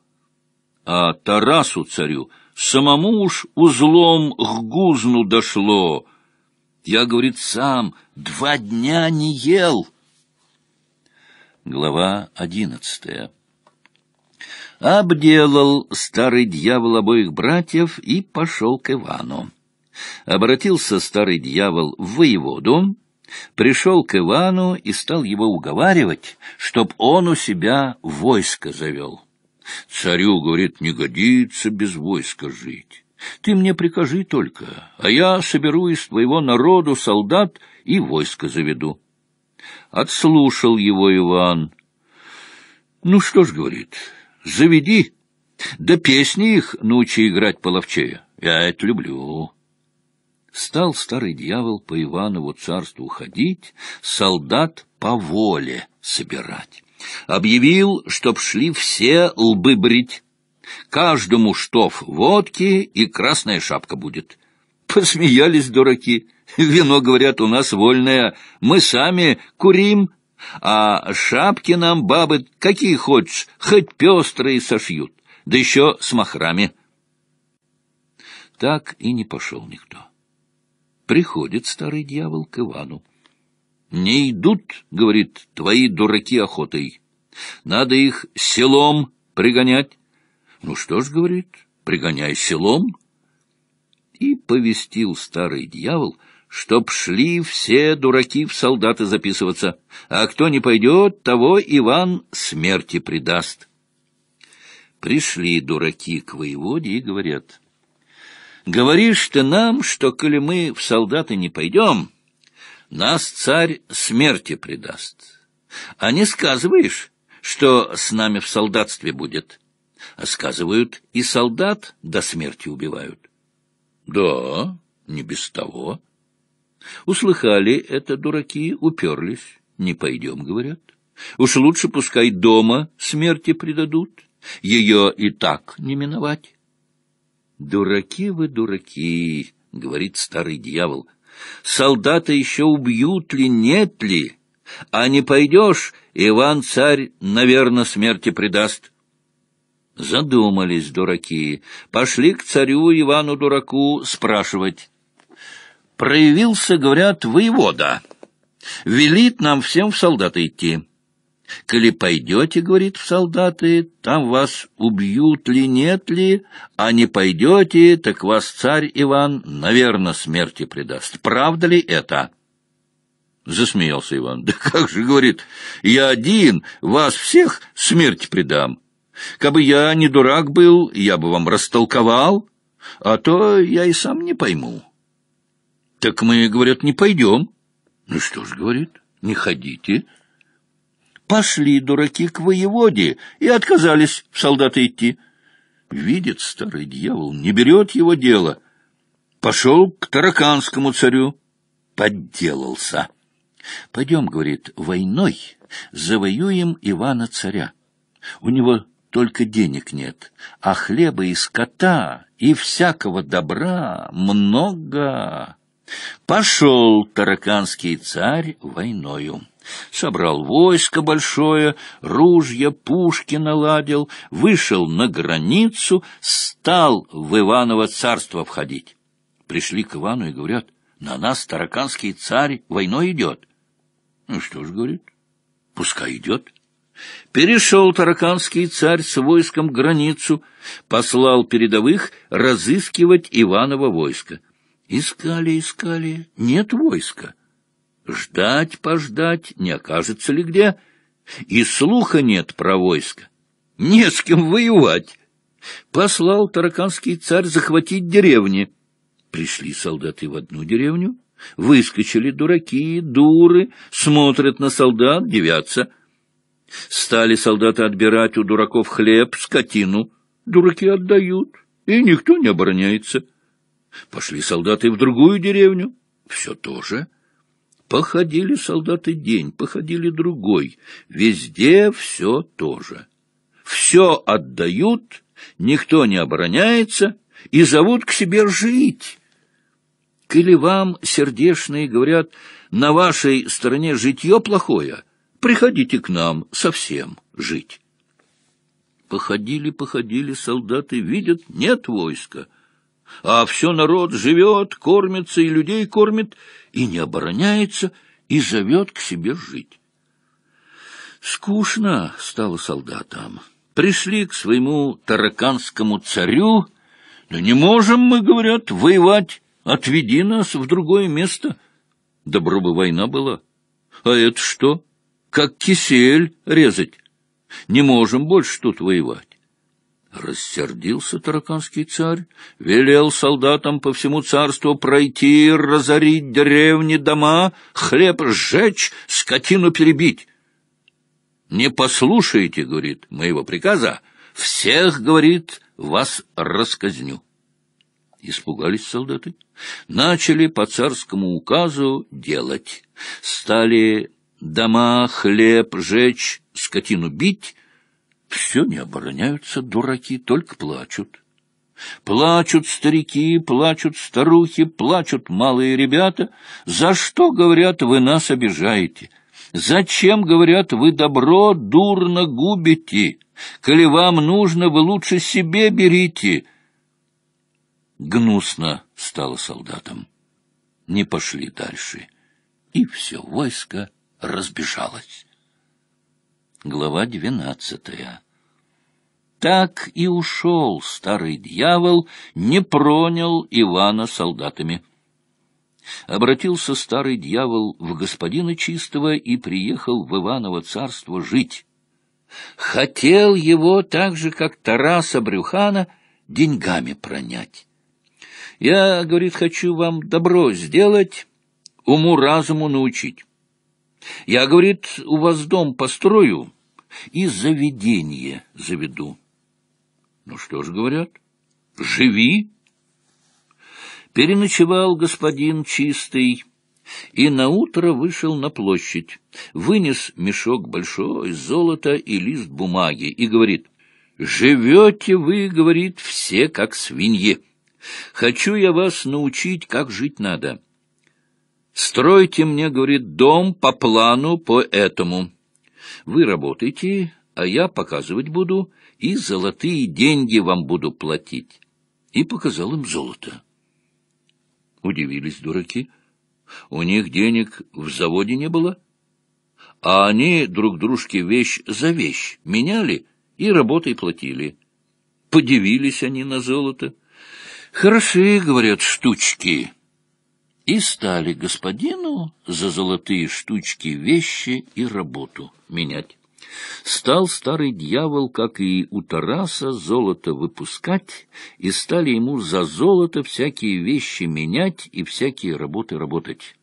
А Тарасу царю самому уж узлом к гузну дошло — я, говорит, сам два дня не ел. Глава одиннадцатая. Обделал старый дьявол обоих братьев и пошел к Ивану. Обратился старый дьявол в воеводу, пришел к Ивану и стал его уговаривать, чтоб он у себя войско завел. Царю, говорит, не годится без войска жить. Ты мне прикажи только, а я соберу из твоего народу солдат и войско заведу. Отслушал его Иван. Ну что ж, говорит, заведи, да песни их научи играть половчея. Я это люблю. Стал старый дьявол по Иванову царству ходить, солдат по воле собирать. Объявил, чтоб шли все лбы брить. Каждому штоф водки и красная шапка будет. Посмеялись дураки. Вино, говорят, у нас вольное. Мы сами курим, а шапки нам бабы какие хочешь, хоть пестрые сошьют, да еще с махрами. Так и не пошел никто. Приходит старый дьявол к Ивану. «Не идут, — говорит, — твои дураки охотой. Надо их селом пригонять. Ну что ж, говорит, пригоняй селом. И повестил старый дьявол, чтоб шли все дураки в солдаты записываться, а кто не пойдет, того Иван смерти предаст. Пришли дураки к воеводе и говорят, «Говоришь ты нам, что, коли мы в солдаты не пойдем, нас царь смерти предаст, а не сказываешь, что с нами в солдатстве будет». А сказывают, и солдат до смерти убивают. Да, не без того. Услыхали это дураки, уперлись. Не пойдем, говорят. Уж лучше пускай дома смерти предадут. Ее и так не миновать. Дураки вы, дураки, говорит старый дьявол. Солдата еще убьют ли, нет ли? А не пойдешь, Иван-царь, наверное, смерти предаст. Задумались дураки, пошли к царю Ивану Дураку спрашивать. Проявился, говорят, воевода. Велит нам всем в солдаты идти. Коли пойдете, — говорит, — в солдаты, там вас убьют ли, нет ли, а не пойдете, так вас царь Иван, наверное, смерти предаст. Правда ли это? Засмеялся Иван. Да как же, — говорит, — я один вас всех смерти предам. Кабы я не дурак был, я бы вам растолковал, а то я и сам не пойму. Так мы, говорят, не пойдем. Ну что ж, говорит, не ходите. Пошли дураки к воеводе и отказались в солдаты идти. Видит старый дьявол, не берет его дело. Пошел к тараканскому царю. Подделался. Пойдем, говорит, войной завоюем Ивана царя. У него только денег нет, а хлеба и скота, и всякого добра много. Пошел тараканский царь войною. Собрал войско большое, ружья, пушки наладил, вышел на границу, стал в Иваново царство входить. Пришли к Ивану и говорят, на нас тараканский царь войной идет. Ну что ж, говорит, пускай идет. Перешел тараканский царь с войском границу, послал передовых разыскивать Иванова войско. Искали, искали, нет войска. Ждать, пождать, не окажется ли где. И слуха нет про войско. Не с кем воевать. Послал тараканский царь захватить деревни. Пришли солдаты в одну деревню, выскочили дураки, дуры, смотрят на солдат, девятся — Стали солдаты отбирать у дураков хлеб, скотину. Дураки отдают, и никто не обороняется. Пошли солдаты в другую деревню. Все то же. Походили солдаты день, походили другой. Везде все то же. Все отдают, никто не обороняется и зовут к себе жить. Или вам сердечные говорят, на вашей стороне житье плохое, Приходите к нам совсем жить. Походили, походили солдаты, видят, нет войска. А все народ живет, кормится и людей кормит, и не обороняется, и зовет к себе жить. Скучно стало солдатам. Пришли к своему тараканскому царю. но не можем мы, — говорят, — воевать. Отведи нас в другое место». Добро бы война была. А это что? как кисель резать. Не можем больше тут воевать. Рассердился тараканский царь, велел солдатам по всему царству пройти, разорить деревни, дома, хлеб сжечь, скотину перебить. «Не послушаете, — говорит, — моего приказа, всех, — говорит, — вас расказню». Испугались солдаты. Начали по царскому указу делать. Стали дома, хлеб, жечь, скотину бить. Все не обороняются дураки, только плачут. Плачут старики, плачут старухи, плачут малые ребята. За что, говорят, вы нас обижаете? Зачем, говорят, вы добро дурно губите? Коли вам нужно, вы лучше себе берите. Гнусно стало солдатам. Не пошли дальше. И все войско разбежалась. Глава двенадцатая. Так и ушел старый дьявол, не пронял Ивана солдатами. Обратился старый дьявол в господина Чистого и приехал в Иваново царство жить. Хотел его так же, как Тараса Брюхана, деньгами пронять. «Я, — говорит, — хочу вам добро сделать, уму-разуму научить. Я, говорит, у вас дом построю и заведение заведу. Ну что ж, говорят, живи. Переночевал господин чистый и наутро вышел на площадь, вынес мешок большой, золото и лист бумаги и говорит, «Живете вы, — говорит, — все как свиньи. Хочу я вас научить, как жить надо. Стройте мне, говорит, дом по плану, по этому. Вы работаете, а я показывать буду, и золотые деньги вам буду платить. И показал им золото. Удивились дураки. У них денег в заводе не было. А они друг дружке вещь за вещь меняли и работой платили. Подивились они на золото. «Хороши, — говорят, — штучки» и стали господину за золотые штучки вещи и работу менять. Стал старый дьявол, как и у Тараса, золото выпускать, и стали ему за золото всякие вещи менять и всякие работы работать.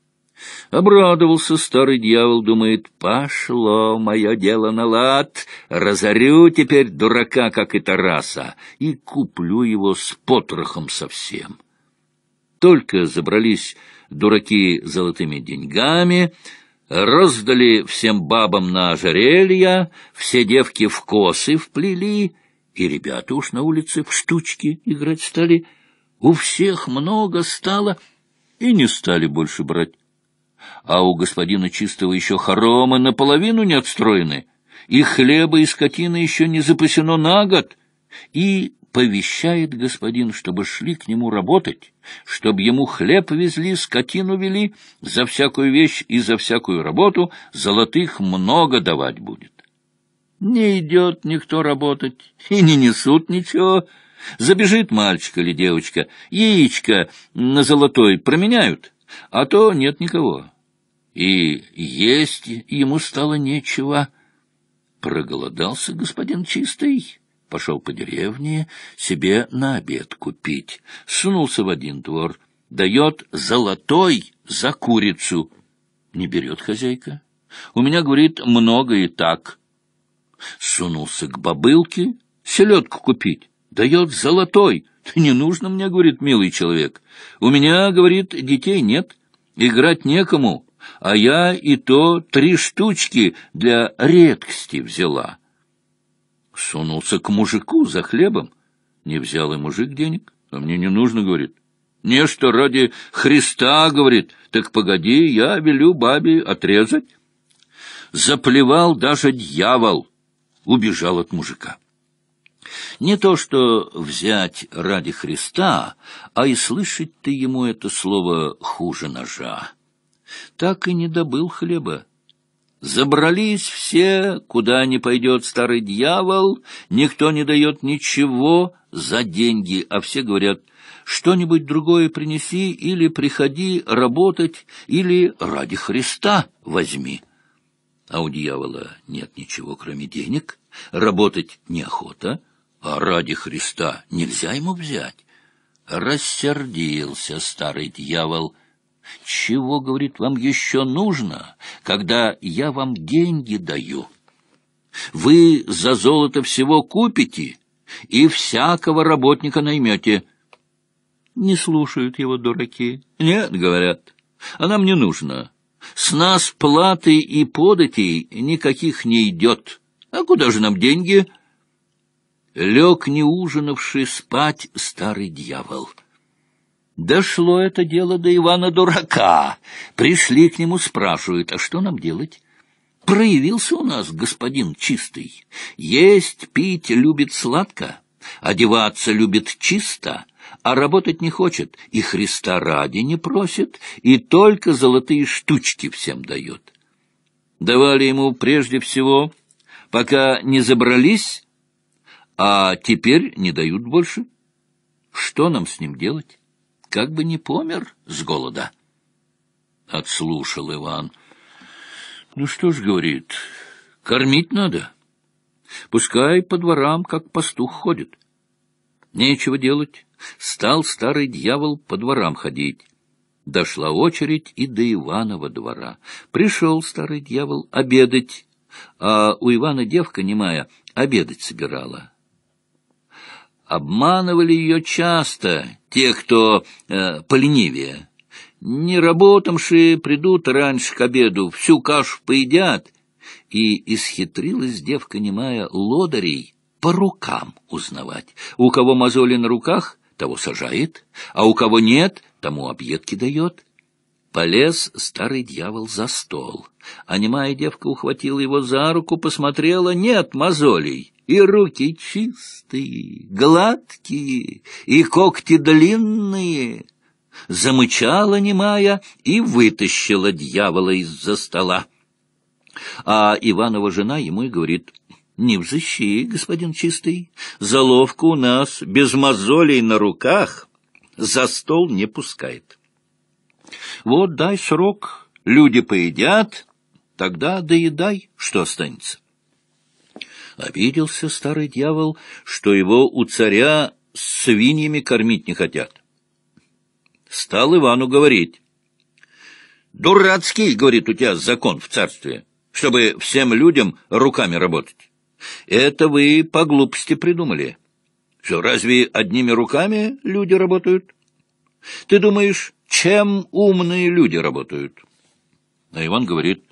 Обрадовался старый дьявол, думает, пошло мое дело на лад, разорю теперь дурака, как и Тараса, и куплю его с потрохом совсем. Только забрались дураки золотыми деньгами, раздали всем бабам на ожерелья, все девки в косы вплели, и ребята уж на улице в штучки играть стали. У всех много стало, и не стали больше брать. А у господина Чистого еще хоромы наполовину не отстроены, и хлеба и скотина еще не запасено на год, и повещает господин, чтобы шли к нему работать, чтобы ему хлеб везли, скотину вели, за всякую вещь и за всякую работу золотых много давать будет. Не идет никто работать и не несут ничего. Забежит мальчик или девочка, яичко на золотой променяют, а то нет никого. И есть ему стало нечего. Проголодался господин чистый пошел по деревне себе на обед купить. Сунулся в один двор. Дает золотой за курицу. Не берет хозяйка. У меня, говорит, много и так. Сунулся к бабылке селедку купить. Дает золотой. Не нужно мне, говорит, милый человек. У меня, говорит, детей нет. Играть некому а я и то три штучки для редкости взяла. Сунулся к мужику за хлебом. Не взял и мужик денег, а мне не нужно, говорит. Не что ради Христа, говорит, так погоди, я велю бабе отрезать. Заплевал даже дьявол, убежал от мужика. Не то что взять ради Христа, а и слышать ты ему это слово хуже ножа. Так и не добыл хлеба Забрались все, куда не пойдет старый дьявол, никто не дает ничего за деньги, а все говорят, что-нибудь другое принеси или приходи работать, или ради Христа возьми. А у дьявола нет ничего, кроме денег, работать неохота, а ради Христа нельзя ему взять. Рассердился старый дьявол — чего, говорит, вам еще нужно, когда я вам деньги даю? Вы за золото всего купите и всякого работника наймете. Не слушают его дураки. Нет, говорят, она мне нужна. С нас платы и податей никаких не идет. А куда же нам деньги? Лег, не спать старый дьявол. Дошло это дело до Ивана-дурака. Пришли к нему, спрашивают, а что нам делать? Проявился у нас господин чистый. Есть, пить любит сладко, одеваться любит чисто, а работать не хочет, и Христа ради не просит, и только золотые штучки всем дает. Давали ему прежде всего, пока не забрались, а теперь не дают больше. Что нам с ним делать? как бы не помер с голода. Отслушал Иван. Ну что ж, говорит, кормить надо. Пускай по дворам, как пастух, ходит. Нечего делать. Стал старый дьявол по дворам ходить. Дошла очередь и до Иванова двора. Пришел старый дьявол обедать, а у Ивана девка немая обедать собирала. Обманывали ее часто, те, кто э, поленивее, не работавшие, придут раньше к обеду, всю кашу поедят. И исхитрилась девка немая лодырей по рукам узнавать. У кого мозоли на руках, того сажает, а у кого нет, тому объедки дает. Полез старый дьявол за стол. А немая девка ухватила его за руку, посмотрела — нет мозолей и руки чистые, гладкие, и когти длинные. Замычала немая и вытащила дьявола из-за стола. А Иванова жена ему и говорит, «Не взыщи, господин чистый, заловка у нас без мозолей на руках за стол не пускает». «Вот дай срок, люди поедят, тогда доедай, что останется». Обиделся старый дьявол, что его у царя свиньями кормить не хотят. Стал Ивану говорить. «Дурацкий, — говорит, — у тебя закон в царстве, чтобы всем людям руками работать. Это вы по глупости придумали. Что, разве одними руками люди работают? Ты думаешь, чем умные люди работают?» А Иван говорит,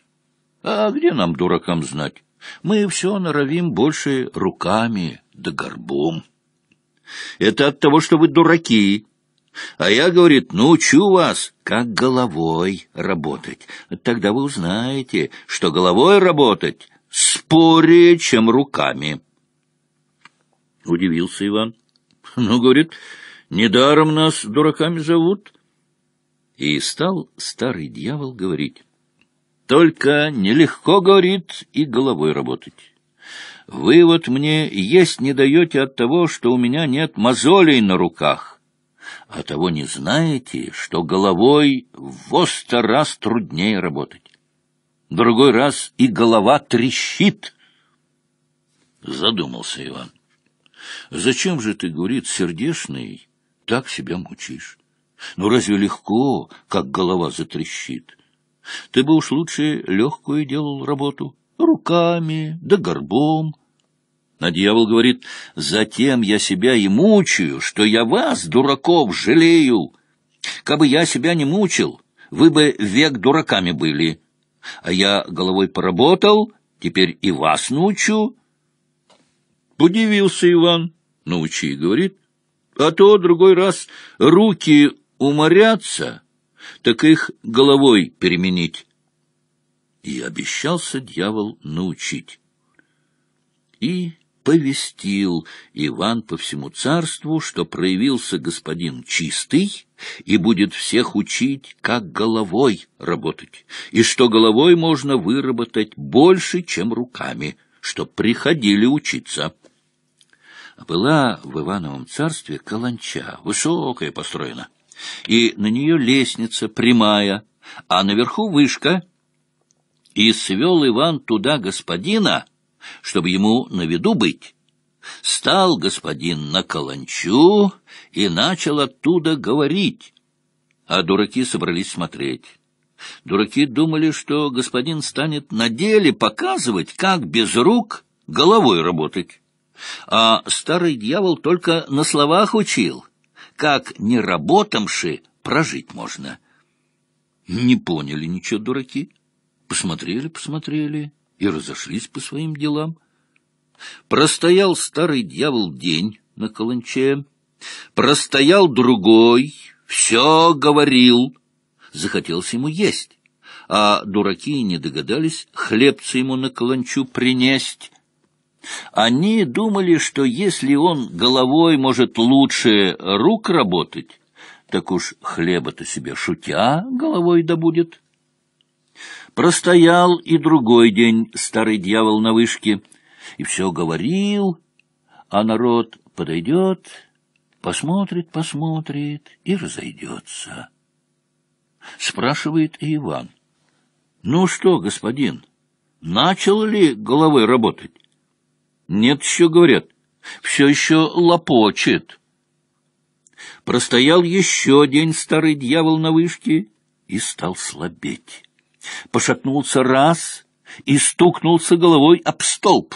«А где нам, дуракам, знать?» Мы все норовим больше руками да горбом. Это от того, что вы дураки. А я, говорит, научу вас, как головой работать. Тогда вы узнаете, что головой работать спорее, чем руками. Удивился Иван. Ну, говорит, недаром нас дураками зовут. И стал старый дьявол говорить. Только нелегко, говорит, и головой работать. Вы вот мне есть не даете от того, что у меня нет мозолей на руках, а того не знаете, что головой во сто раз труднее работать. Другой раз и голова трещит. Задумался Иван. Зачем же ты, говорит, сердешный, так себя мучишь? Ну разве легко, как голова затрещит? Ты бы уж лучше легкую делал работу, руками да горбом. А дьявол говорит, затем я себя и мучаю, что я вас, дураков, жалею. Кабы я себя не мучил, вы бы век дураками были. А я головой поработал, теперь и вас научу. Удивился Иван. Научи, говорит. А то другой раз руки уморятся, так их головой переменить. И обещался дьявол научить. И повестил Иван по всему царству, что проявился господин чистый и будет всех учить, как головой работать, и что головой можно выработать больше, чем руками, что приходили учиться. А была в Ивановом царстве каланча, высокая построена — и на нее лестница прямая, а наверху вышка. И свел Иван туда господина, чтобы ему на виду быть. Стал господин на каланчу и начал оттуда говорить, а дураки собрались смотреть. Дураки думали, что господин станет на деле показывать, как без рук головой работать. А старый дьявол только на словах учил — как не работамши прожить можно. Не поняли ничего дураки. Посмотрели, посмотрели и разошлись по своим делам. Простоял старый дьявол день на каланче, простоял другой, все говорил. Захотелось ему есть, а дураки не догадались хлебцы ему на каланчу принесть. Они думали, что если он головой может лучше рук работать, так уж хлеба-то себе шутя головой добудет. Простоял и другой день старый дьявол на вышке, и все говорил, а народ подойдет, посмотрит, посмотрит и разойдется. Спрашивает Иван. — Ну что, господин, начал ли головой работать? Нет еще, говорят, все еще лопочет. Простоял еще день старый дьявол на вышке и стал слабеть. Пошатнулся раз и стукнулся головой об столб.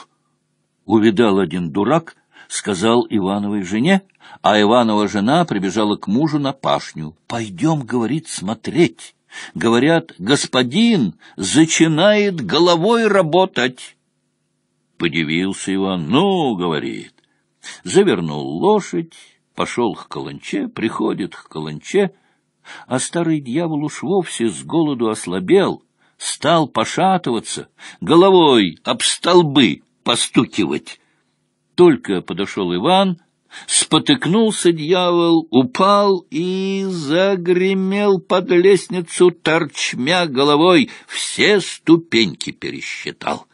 Увидал один дурак, сказал Ивановой жене, а Иванова жена прибежала к мужу на пашню. «Пойдем, — говорит, — смотреть». Говорят, господин зачинает головой работать. — подивился Иван. — Ну, — говорит. Завернул лошадь, пошел к каланче, приходит к каланче, а старый дьявол уж вовсе с голоду ослабел, стал пошатываться, головой об столбы постукивать. Только подошел Иван, спотыкнулся дьявол, упал и загремел под лестницу торчмя головой, все ступеньки пересчитал.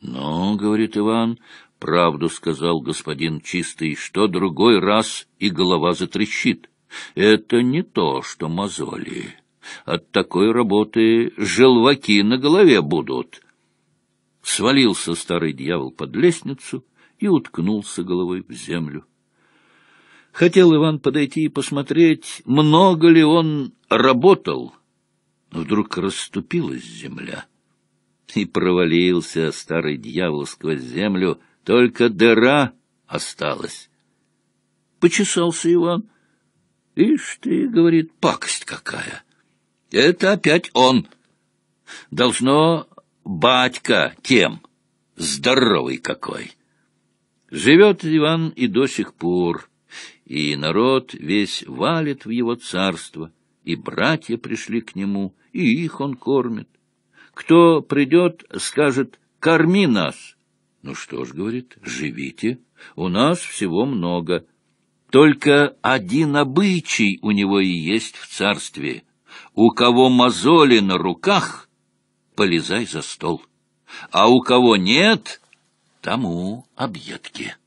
Но, «Ну, — говорит Иван, — правду сказал господин чистый, что другой раз и голова затрещит. Это не то, что мозоли. От такой работы желваки на голове будут. Свалился старый дьявол под лестницу и уткнулся головой в землю. Хотел Иван подойти и посмотреть, много ли он работал. Вдруг расступилась земля — и провалился старый дьявол сквозь землю, только дыра осталась. Почесался Иван. Ишь ты, говорит, пакость какая. Это опять он. Должно батька тем, здоровый какой. Живет Иван и до сих пор, и народ весь валит в его царство, и братья пришли к нему, и их он кормит. Кто придет, скажет «корми нас». Ну что ж, говорит, живите, у нас всего много. Только один обычай у него и есть в царстве. У кого мозоли на руках, полезай за стол, а у кого нет, тому объедки.